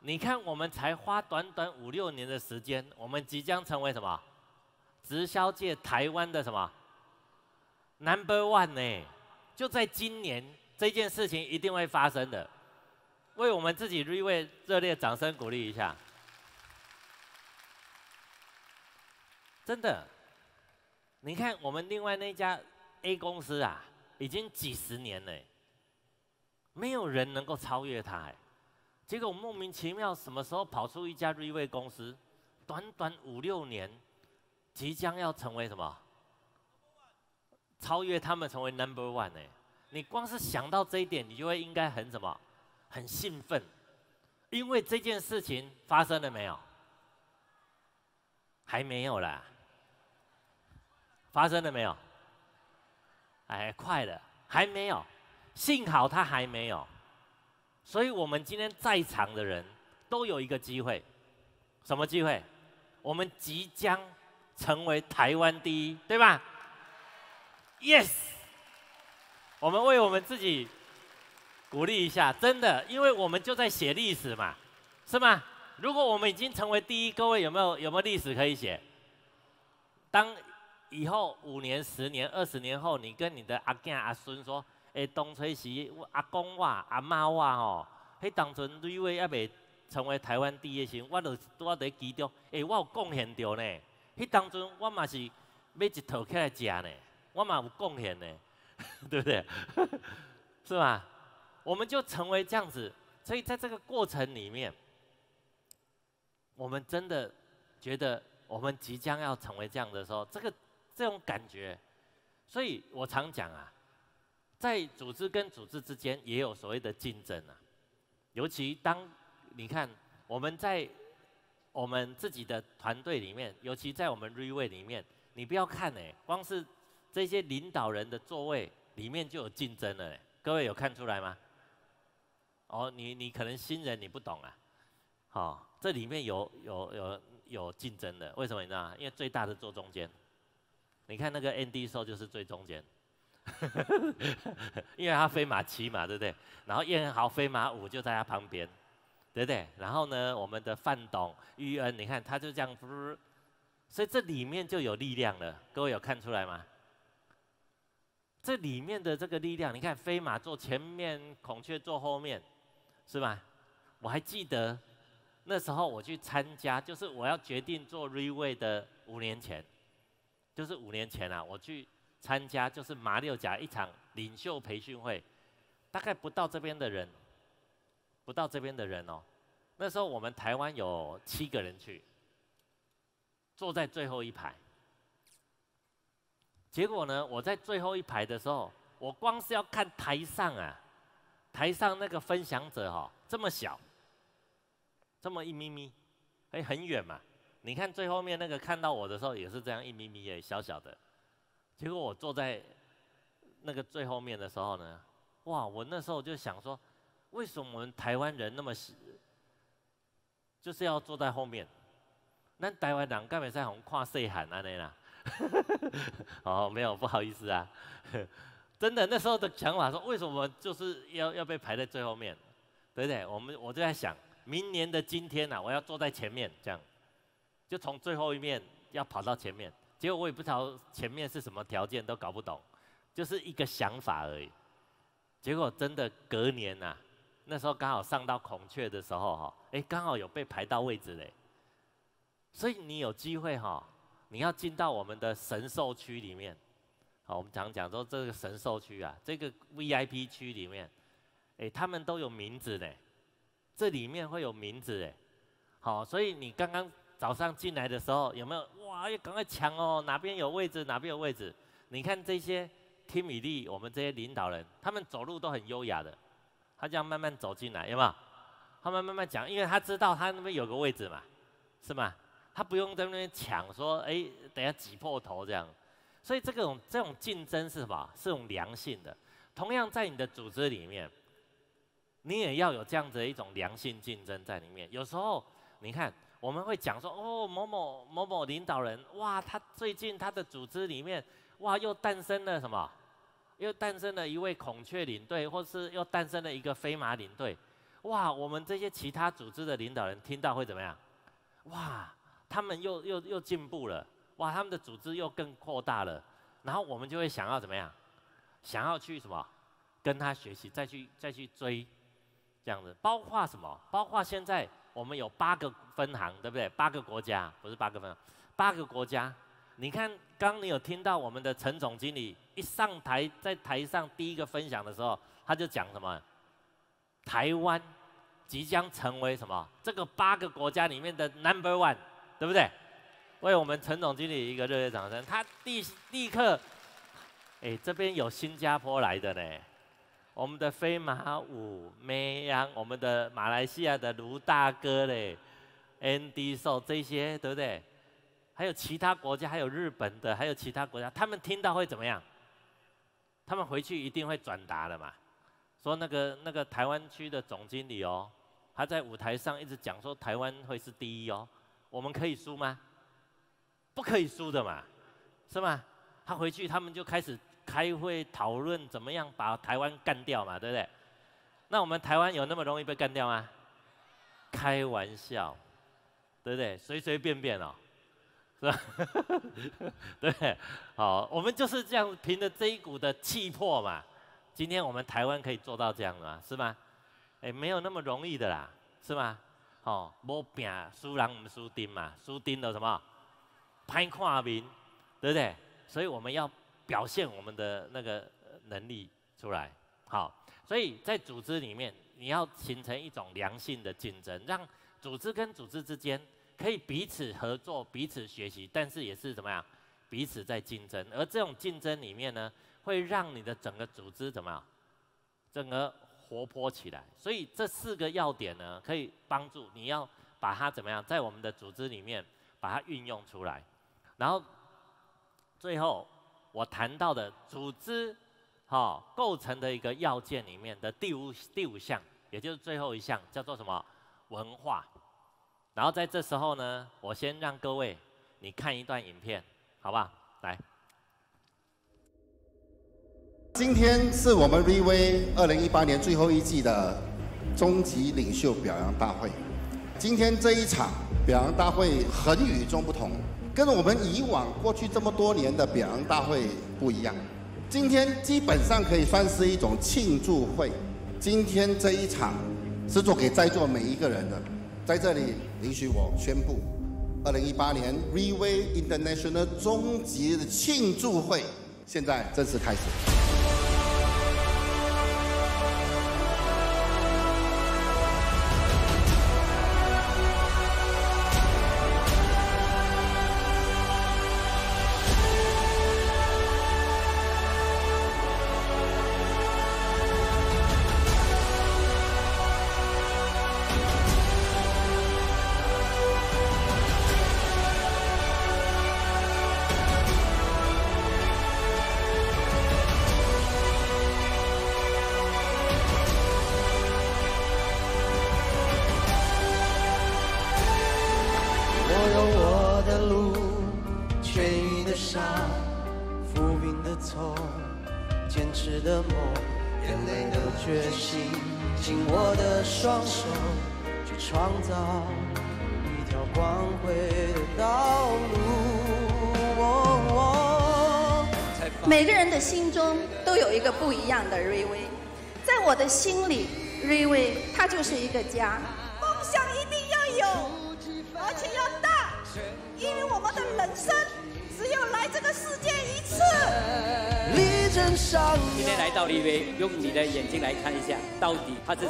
你看，我们才花短短五六年的时间，我们即将成为什么？直销界台湾的什么，number one 呢？就在今年，这件事情一定会发生的。为我们自己瑞威热烈掌声鼓励一下。真的，你看我们另外那家 A 公司啊，已经几十年了，没有人能够超越它。哎，结果莫名其妙什么时候跑出一家瑞威公司，短短五六年。即将要成为什么？超越他们，成为 Number One 哎！你光是想到这一点，你就会应该很什么？很兴奋，因为这件事情发生了没有？还没有啦。发生了没有？哎，快了，还没有。幸好他还没有，所以我们今天在场的人都有一个机会，什么机会？我们即将。成为台湾第一，对吧？Yes，我们为我们自己鼓励一下，真的，因为我们就在写历史嘛，是吗？如果我们已经成为第一，各位有没有有没有历史可以写？当以后五年、十年、二十年后，你跟你的阿囝、阿孙说：“哎，东吹西阿公哇、阿妈哇哦，嘿，当初瑞为也未成为台湾第一时，我都我在其中，哎，我有贡献到呢。”那当中我嘛是买一套起来吃呢，我嘛有贡献呢，对不对？是吧？我们就成为这样子，所以在这个过程里面，我们真的觉得我们即将要成为这样的时候，这个这种感觉，所以我常讲啊，在组织跟组织之间也有所谓的竞争啊，尤其当你看我们在。我们自己的团队里面，尤其在我们 r e w e i 里面，你不要看哎，光是这些领导人的座位里面就有竞争了。各位有看出来吗？哦，你你可能新人你不懂啊。好，这里面有有有有竞争的，为什么呢？因为最大的坐中间，你看那个 n d y s o 就是最中间，因为他飞马七嘛，对不对？然后燕豪飞马五就在他旁边。对不对？然后呢，我们的范董、玉恩，你看他就这样，所以这里面就有力量了。各位有看出来吗？这里面的这个力量，你看飞马坐前面，孔雀坐后面，是吧？我还记得那时候我去参加，就是我要决定做 ReWay 的五年前，就是五年前啊，我去参加就是马六甲一场领袖培训会，大概不到这边的人。到这边的人哦，那时候我们台湾有七个人去，坐在最后一排。结果呢，我在最后一排的时候，我光是要看台上啊，台上那个分享者哈，这么小，这么一咪咪，哎，很远嘛。你看最后面那个看到我的时候也是这样一咪咪，哎，小小的。结果我坐在那个最后面的时候呢，哇，我那时候就想说。为什么我们台湾人那么喜，就是要坐在后面？那台湾人干嘛在红跨岁喊啊那啦，哦，没有，不好意思啊，真的那时候的想法说，为什么就是要要被排在最后面，对不对？我们我就在想，明年的今天呐，我要坐在前面，这样，就从最后一面要跑到前面，结果我也不知道前面是什么条件，都搞不懂，就是一个想法而已。结果真的隔年呐。那时候刚好上到孔雀的时候哈，哎，刚好有被排到位置嘞。所以你有机会哈，你要进到我们的神兽区里面，好，我们常讲说这个神兽区啊，这个 VIP 区里面，哎，他们都有名字嘞，这里面会有名字哎。好，所以你刚刚早上进来的时候有没有？哇，要赶快抢哦！哪边有位置？哪边有位置？你看这些天米利，我们这些领导人，他们走路都很优雅的。他这样慢慢走进来，有没有？他慢慢慢讲，因为他知道他那边有个位置嘛，是吗？他不用在那边抢，说，哎，等下挤破头这样。所以这种这种竞争是什么？是种良性的。同样在你的组织里面，你也要有这样子的一种良性竞争在里面。有时候你看，我们会讲说，哦，某某某某领导人，哇，他最近他的组织里面，哇，又诞生了什么？又诞生了一位孔雀领队，或是又诞生了一个飞马领队，哇！我们这些其他组织的领导人听到会怎么样？哇！他们又又又进步了，哇！他们的组织又更扩大了，然后我们就会想要怎么样？想要去什么？跟他学习，再去再去追，这样子。包括什么？包括现在我们有八个分行，对不对？八个国家，不是八个分，行，八个国家。你看，刚你有听到我们的陈总经理一上台，在台上第一个分享的时候，他就讲什么？台湾即将成为什么？这个八个国家里面的 number one，对不对？为我们陈总经理一个热烈掌声。他立立刻，哎，这边有新加坡来的呢，我们的飞马舞梅阳，我们的马来西亚的卢大哥嘞，ND 手这些，对不对？还有其他国家，还有日本的，还有其他国家，他们听到会怎么样？他们回去一定会转达的嘛，说那个那个台湾区的总经理哦，他在舞台上一直讲说台湾会是第一哦，我们可以输吗？不可以输的嘛，是吗？他回去他们就开始开会讨论怎么样把台湾干掉嘛，对不对？那我们台湾有那么容易被干掉吗？开玩笑，对不对？随随便便哦。是吧？对，好，我们就是这样凭着这一股的气魄嘛。今天我们台湾可以做到这样吗？是吗？哎，没有那么容易的啦，是吗？哦，无扁、输人唔输丁嘛，输丁的什么？潘化民，对不对？所以我们要表现我们的那个能力出来。好，所以在组织里面，你要形成一种良性的竞争，让组织跟组织之间。可以彼此合作、彼此学习，但是也是怎么样？彼此在竞争，而这种竞争里面呢，会让你的整个组织怎么样？整个活泼起来。所以这四个要点呢，可以帮助你要把它怎么样？在我们的组织里面把它运用出来。然后最后我谈到的组织，好构成的一个要件里面的第五第五项，也就是最后一项，叫做什么？文化。然后在这时候呢，我先让各位你看一段影片，好不好？来。今天是我们 VV 二零一八年最后一季的终极领袖表扬大会。今天这一场表扬大会很与众不同，跟我们以往过去这么多年的表扬大会不一样。今天基本上可以算是一种庆祝会。今天这一场是做给在座每一个人的。在这里，允许我宣布，二零一八年 r e w y International 终极的庆祝会现在正式开始。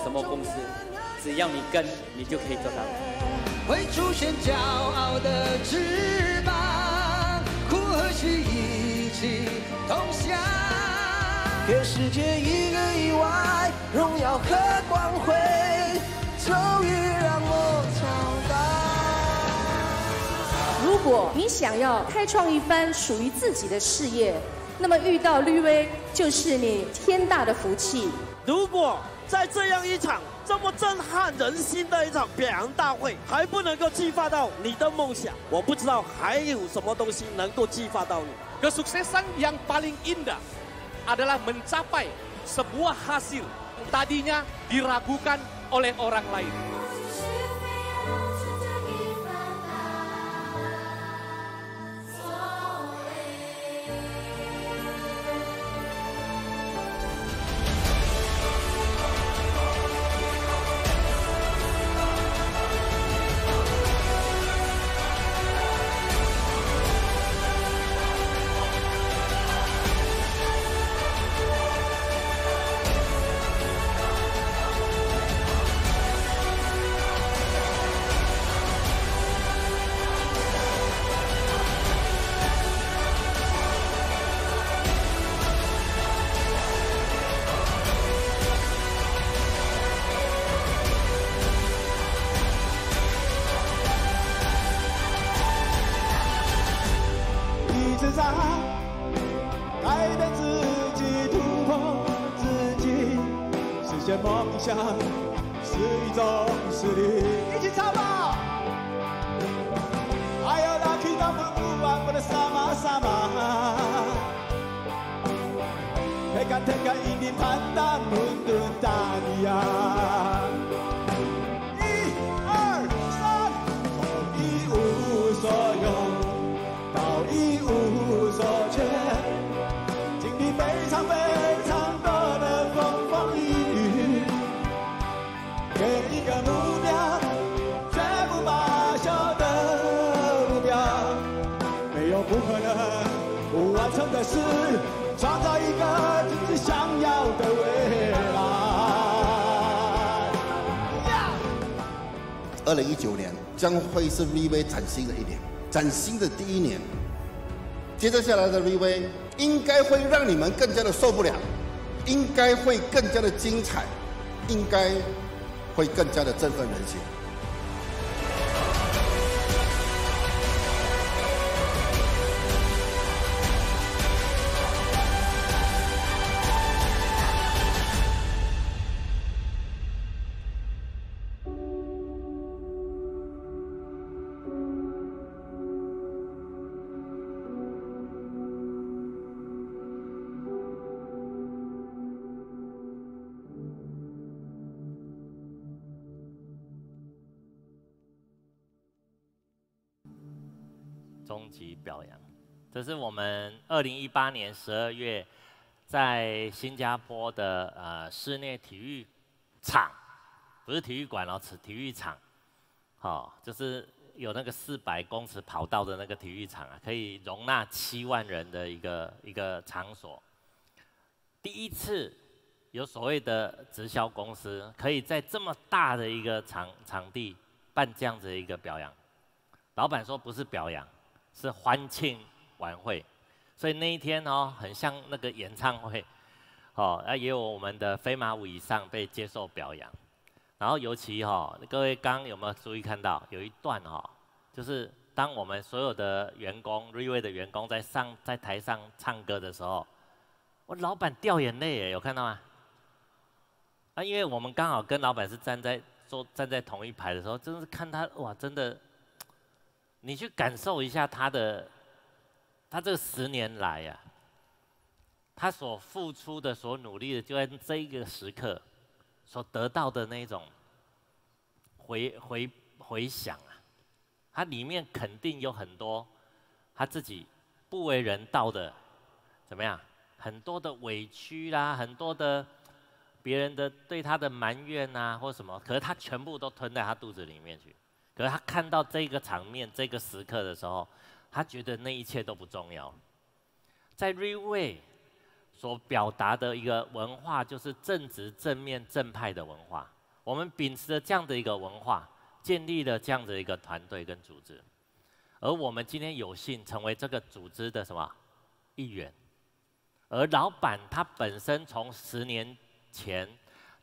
什么公司？只要你跟，你就可以做到。会出现骄傲的翅膀，苦和喜一起同享。给世界一个意外，荣耀和光辉，终于让我找到。如果你想要开创一番属于自己的事业，那么遇到绿薇就是你天大的福气。如果。在这样一场这么震撼人心的一场表扬大会，还不能够激发到你的梦想，我不知道还有什么东西能够激发到你。Ke suksesan yang paling indah adalah mencapai sebuah hasil tadinya diragukan oleh orang lain. 崭新的第一年，接着下来的 v v 应该会让你们更加的受不了，应该会更加的精彩，应该会更加的振奋人心。表扬，这是我们二零一八年十二月，在新加坡的呃室内体育场，不是体育馆哦，是体育场，哦，就是有那个四百公尺跑道的那个体育场啊，可以容纳七万人的一个一个场所。第一次有所谓的直销公司可以在这么大的一个场场地办这样子的一个表扬，老板说不是表扬。是欢庆晚会，所以那一天哦，很像那个演唱会，哦，那也有我们的飞马舞以上被接受表扬。然后尤其哈，各位刚刚有没有注意看到，有一段哈，就是当我们所有的员工瑞威的员工在上在台上唱歌的时候，我老板掉眼泪，有看到吗？啊，因为我们刚好跟老板是站在坐站在同一排的时候，真的是看他哇，真的。你去感受一下他的，他这十年来呀，他所付出的、所努力的，就在这一个时刻所得到的那种回回回响啊，他里面肯定有很多他自己不为人道的，怎么样？很多的委屈啦，很多的别人的对他的埋怨呐，或什么，可是他全部都吞在他肚子里面去。可是他看到这个场面、这个时刻的时候，他觉得那一切都不重要。在瑞 y 所表达的一个文化，就是正直、正面、正派的文化。我们秉持着这样的一个文化，建立了这样的一个团队跟组织。而我们今天有幸成为这个组织的什么一员？而老板他本身从十年前，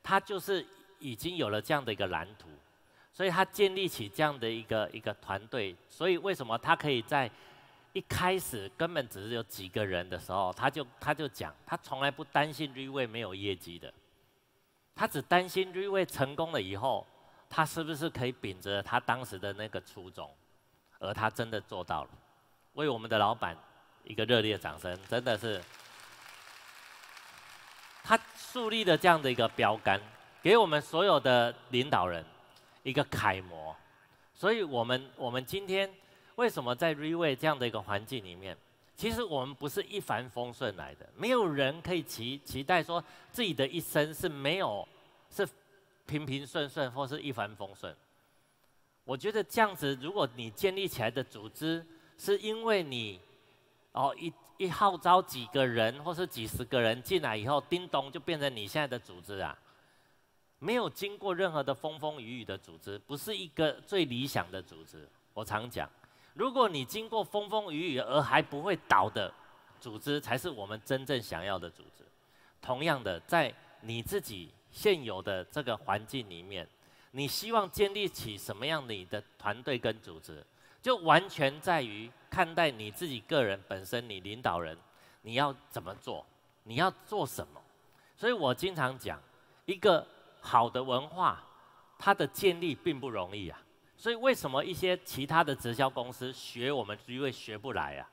他就是已经有了这样的一个蓝图。所以他建立起这样的一个一个团队，所以为什么他可以在一开始根本只是有几个人的时候，他就他就讲，他从来不担心瑞威没有业绩的，他只担心瑞威成功了以后，他是不是可以秉着他当时的那个初衷，而他真的做到了，为我们的老板一个热烈掌声，真的是，他树立了这样的一个标杆，给我们所有的领导人。一个楷模，所以我们我们今天为什么在 ReWe 这样的一个环境里面？其实我们不是一帆风顺来的，没有人可以期期待说自己的一生是没有是平平顺顺或是一帆风顺。我觉得这样子，如果你建立起来的组织是因为你哦一一号召几个人或是几十个人进来以后，叮咚就变成你现在的组织啊。没有经过任何的风风雨雨的组织，不是一个最理想的组织。我常讲，如果你经过风风雨雨而还不会倒的组织，才是我们真正想要的组织。同样的，在你自己现有的这个环境里面，你希望建立起什么样你的团队跟组织，就完全在于看待你自己个人本身，你领导人你要怎么做，你要做什么。所以我经常讲，一个。好的文化，它的建立并不容易啊。所以为什么一些其他的直销公司学我们瑞为学不来啊？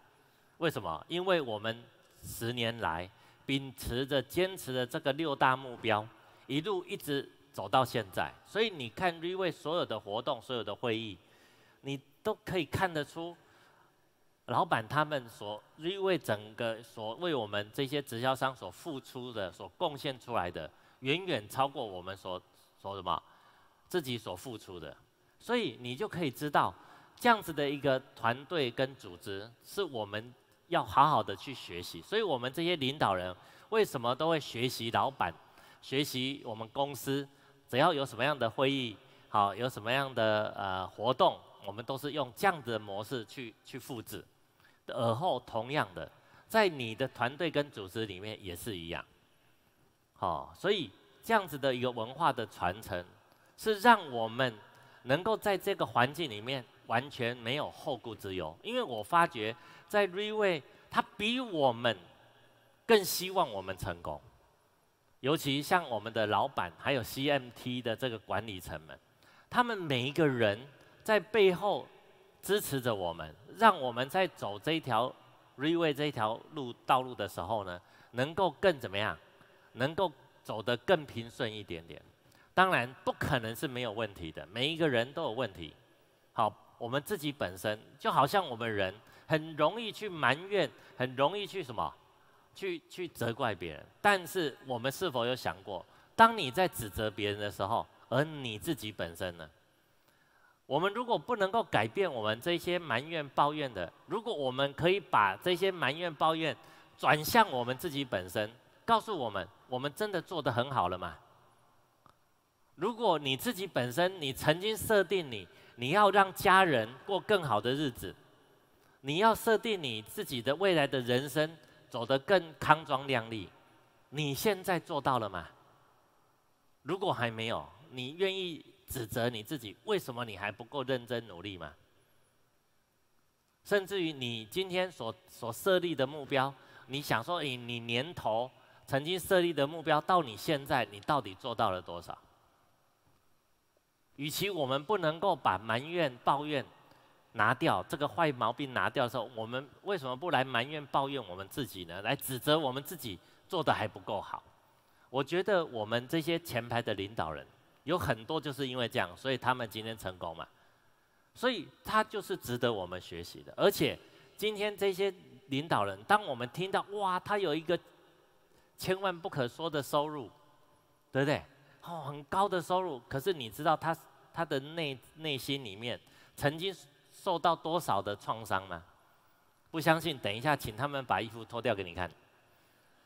为什么？因为我们十年来秉持着、坚持着这个六大目标，一路一直走到现在。所以你看瑞威所有的活动、所有的会议，你都可以看得出，老板他们所瑞威整个所为我们这些直销商所付出的、所贡献出来的。远远超过我们所所什么自己所付出的，所以你就可以知道，这样子的一个团队跟组织是我们要好好的去学习。所以我们这些领导人为什么都会学习老板，学习我们公司？只要有什么样的会议，好有什么样的呃活动，我们都是用这样子的模式去去复制。而后同样的，在你的团队跟组织里面也是一样。哦，所以这样子的一个文化的传承，是让我们能够在这个环境里面完全没有后顾之忧。因为我发觉在 Reway，他比我们更希望我们成功，尤其像我们的老板，还有 CMT 的这个管理层们，他们每一个人在背后支持着我们，让我们在走这一条 a y 这一条路道路的时候呢，能够更怎么样？能够走得更平顺一点点，当然不可能是没有问题的。每一个人都有问题。好，我们自己本身就好像我们人很容易去埋怨，很容易去什么，去去责怪别人。但是我们是否有想过，当你在指责别人的时候，而你自己本身呢？我们如果不能够改变我们这些埋怨抱怨的，如果我们可以把这些埋怨抱怨转向我们自己本身。告诉我们，我们真的做得很好了吗？如果你自己本身，你曾经设定你，你要让家人过更好的日子，你要设定你自己的未来的人生走得更康庄亮丽，你现在做到了吗？如果还没有，你愿意指责你自己，为什么你还不够认真努力吗？甚至于你今天所所设立的目标，你想说，诶，你年头。曾经设立的目标，到你现在，你到底做到了多少？与其我们不能够把埋怨、抱怨拿掉这个坏毛病拿掉的时候，我们为什么不来埋怨、抱怨我们自己呢？来指责我们自己做的还不够好？我觉得我们这些前排的领导人有很多就是因为这样，所以他们今天成功嘛。所以他就是值得我们学习的。而且今天这些领导人，当我们听到哇，他有一个。千万不可说的收入，对不对？哦，很高的收入，可是你知道他他的内内心里面曾经受到多少的创伤吗？不相信，等一下请他们把衣服脱掉给你看，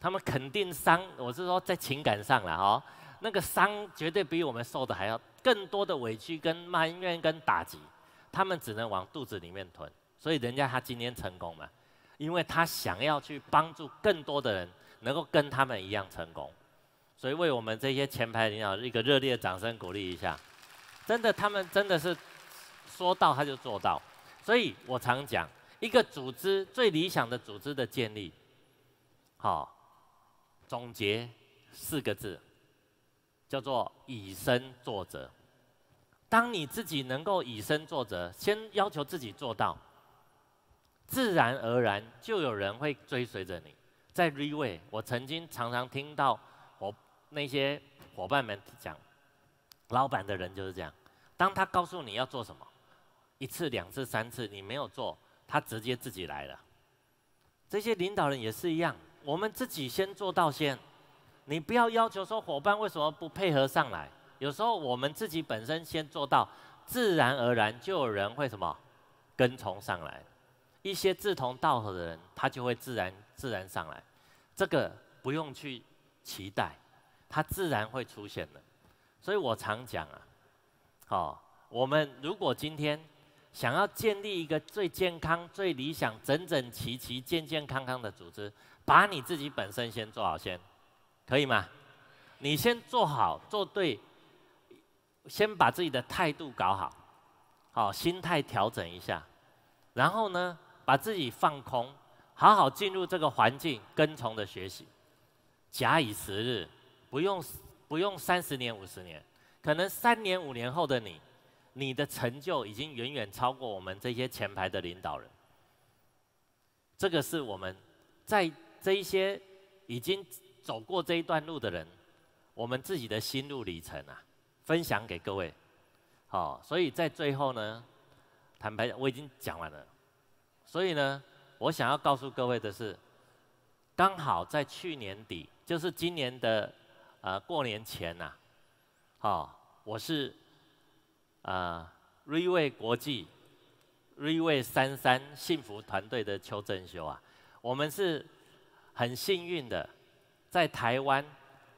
他们肯定伤。我是说，在情感上了哦，那个伤绝对比我们受的还要更多的委屈、跟埋怨、跟打击，他们只能往肚子里面吞。所以人家他今天成功嘛，因为他想要去帮助更多的人。能够跟他们一样成功，所以为我们这些前排领导一个热烈掌声鼓励一下。真的，他们真的是说到他就做到，所以我常讲，一个组织最理想的组织的建立，好，总结四个字，叫做以身作则。当你自己能够以身作则，先要求自己做到，自然而然就有人会追随着你。在 r e w a y 我曾经常常听到我那些伙伴们讲，老板的人就是这样，当他告诉你要做什么，一次、两次、三次，你没有做，他直接自己来了。这些领导人也是一样，我们自己先做到先，你不要要求说伙伴为什么不配合上来。有时候我们自己本身先做到，自然而然就有人会什么跟从上来，一些志同道合的人，他就会自然自然上来。这个不用去期待，它自然会出现的。所以我常讲啊，哦，我们如果今天想要建立一个最健康、最理想、整整齐齐、健健康康的组织，把你自己本身先做好先，可以吗？你先做好做对，先把自己的态度搞好，哦，心态调整一下，然后呢，把自己放空。好好进入这个环境，跟从的学习，假以时日，不用不用三十年五十年，可能三年五年后的你，你的成就已经远远超过我们这些前排的领导人。这个是我们在这一些已经走过这一段路的人，我们自己的心路历程啊，分享给各位。好，所以在最后呢，坦白讲，我已经讲完了，所以呢。我想要告诉各位的是，刚好在去年底，就是今年的，呃，过年前呐，哦，我是，呃瑞威国际，瑞威三三幸福团队的邱正修啊，我们是很幸运的，在台湾，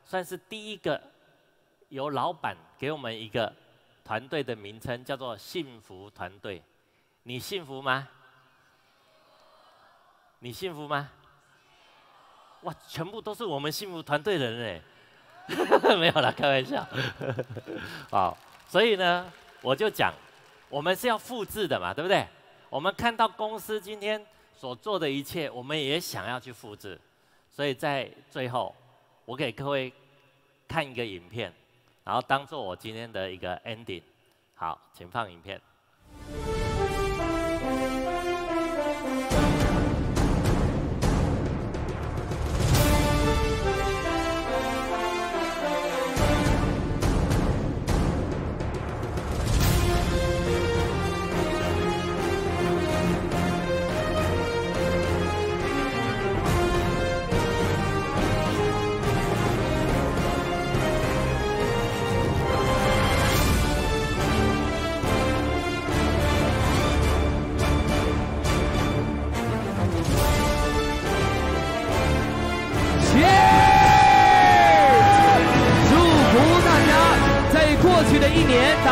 算是第一个由老板给我们一个团队的名称，叫做幸福团队。你幸福吗？你幸福吗？哇，全部都是我们幸福团队的人哎，没有啦，开玩笑。好，所以呢，我就讲，我们是要复制的嘛，对不对？我们看到公司今天所做的一切，我们也想要去复制。所以在最后，我给各位看一个影片，然后当做我今天的一个 ending。好，请放影片。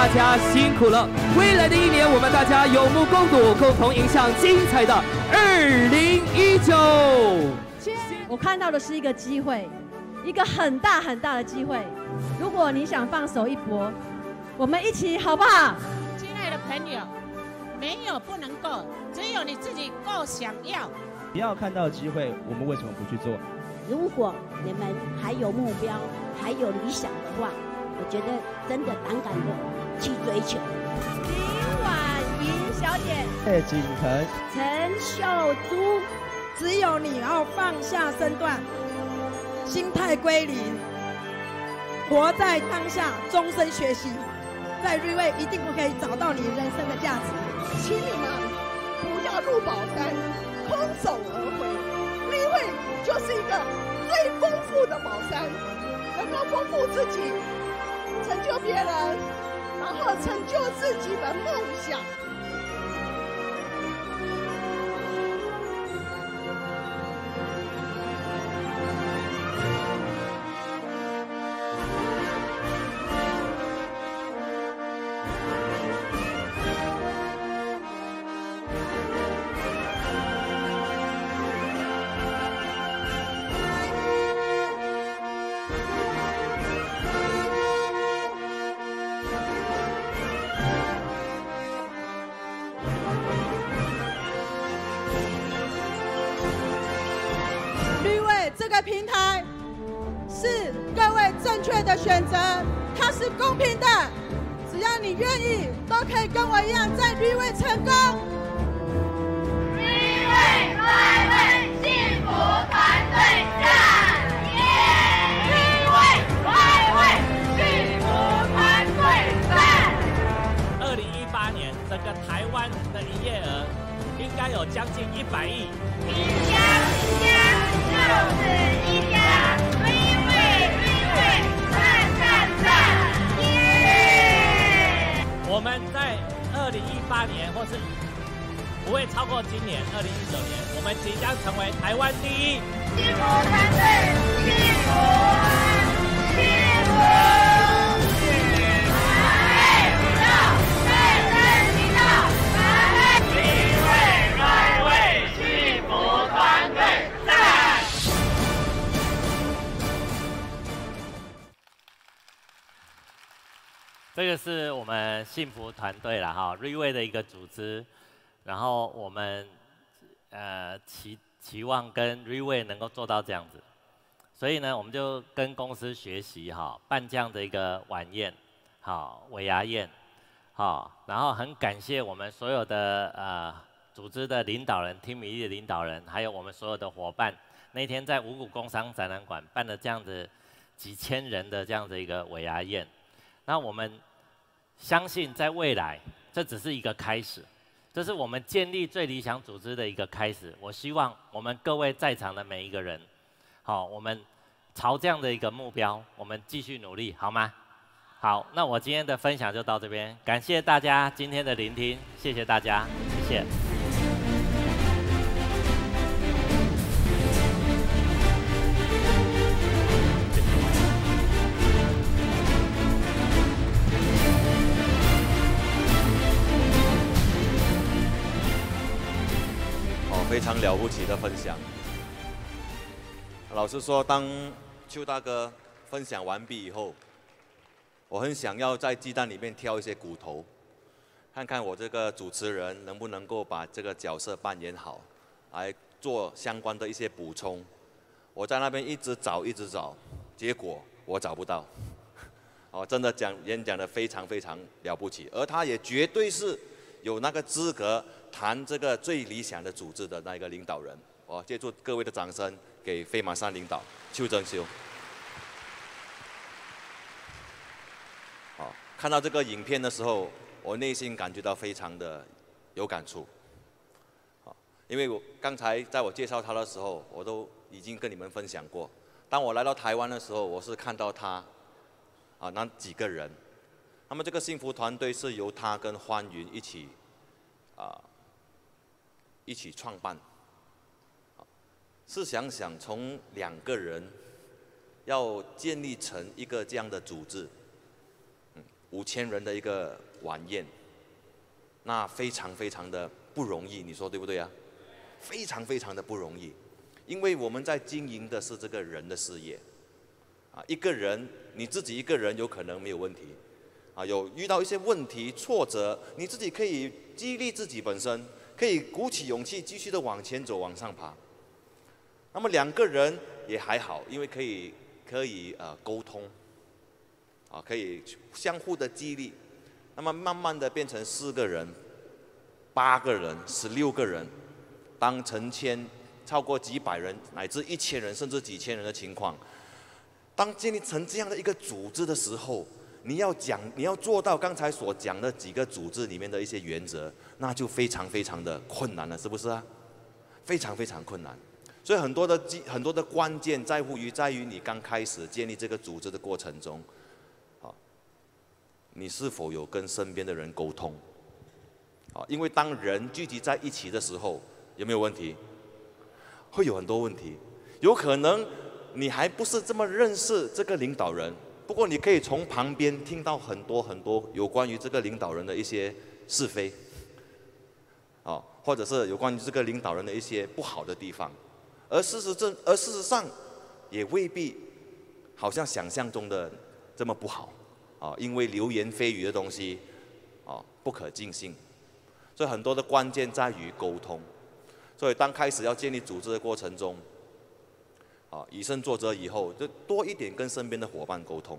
大家辛苦了！未来的一年，我们大家有目共睹，共同迎向精彩的二零一九。我看到的是一个机会，一个很大很大的机会。如果你想放手一搏，我们一起好不好？亲爱的朋友，没有不能够，只有你自己够想要。不要看到机会，我们为什么不去做？如果你们还有目标，还有理想的话，我觉得真的胆敢的。去追求。林婉莹小姐，谢景腾，陈秀珠，只有你要放下身段，心态归零，活在当下，终身学习，在瑞位一定不可以找到你人生的价值。请你们不要入宝山空手而回，瑞位就是一个最丰富的宝山，能够丰富自己，成就别人。然后成就自己的梦想。成功！幸福团队战！耶！幸福团队战！二零一八年，整个台湾的营业额应该有将近一百亿。一家，一家，就是一家！一位，一位，赞赞赞！耶！我们在。二零一八年，或是不会超过今年二零一九年，我们即将成为台湾第一。幸福团队，幸福，幸福。这个是我们幸福团队了哈，瑞威的一个组织，然后我们呃期期望跟瑞威能够做到这样子，所以呢，我们就跟公司学习哈，办这样的一个晚宴，好尾牙宴，好，然后很感谢我们所有的呃组织的领导人、天米的领导人，还有我们所有的伙伴，那天在五谷工商展览馆办了这样子几千人的这样的一个尾牙宴，那我们。相信在未来，这只是一个开始，这是我们建立最理想组织的一个开始。我希望我们各位在场的每一个人，好，我们朝这样的一个目标，我们继续努力，好吗？好，那我今天的分享就到这边，感谢大家今天的聆听，谢谢大家，谢谢。了不起的分享。老实说，当邱大哥分享完毕以后，我很想要在鸡蛋里面挑一些骨头，看看我这个主持人能不能够把这个角色扮演好，来做相关的一些补充。我在那边一直找，一直找，结果我找不到。哦，真的讲演讲的非常非常了不起，而他也绝对是有那个资格。谈这个最理想的组织的那个领导人，我借助各位的掌声给飞马山领导邱正修。好，看到这个影片的时候，我内心感觉到非常的有感触。好，因为我刚才在我介绍他的时候，我都已经跟你们分享过。当我来到台湾的时候，我是看到他，啊，那几个人，那么这个幸福团队是由他跟欢云一起，啊。一起创办，试想想从两个人要建立成一个这样的组织，嗯，五千人的一个晚宴，那非常非常的不容易，你说对不对啊？非常非常的不容易，因为我们在经营的是这个人的事业，啊，一个人你自己一个人有可能没有问题，啊，有遇到一些问题挫折，你自己可以激励自己本身。可以鼓起勇气，继续的往前走，往上爬。那么两个人也还好，因为可以可以呃沟通，啊可以相互的激励。那么慢慢的变成四个人、八个人、十六个人，当成千、超过几百人，乃至一千人，甚至几千人的情况，当建立成这样的一个组织的时候。你要讲，你要做到刚才所讲的几个组织里面的一些原则，那就非常非常的困难了，是不是啊？非常非常困难。所以很多的机，很多的关键在乎于在于你刚开始建立这个组织的过程中，啊，你是否有跟身边的人沟通？啊，因为当人聚集在一起的时候，有没有问题？会有很多问题，有可能你还不是这么认识这个领导人。不过，你可以从旁边听到很多很多有关于这个领导人的一些是非，啊，或者是有关于这个领导人的一些不好的地方，而事实正而事实上也未必好像想象中的这么不好，啊，因为流言蜚语的东西啊不可尽信，所以很多的关键在于沟通，所以当开始要建立组织的过程中。啊，以身作则以后，就多一点跟身边的伙伴沟通，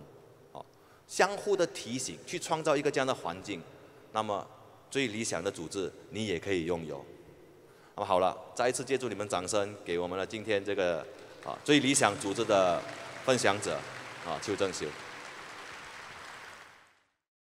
啊，相互的提醒，去创造一个这样的环境，那么最理想的组织你也可以拥有。那么好了，再一次借助你们掌声，给我们的今天这个啊最理想组织的分享者，啊邱正修。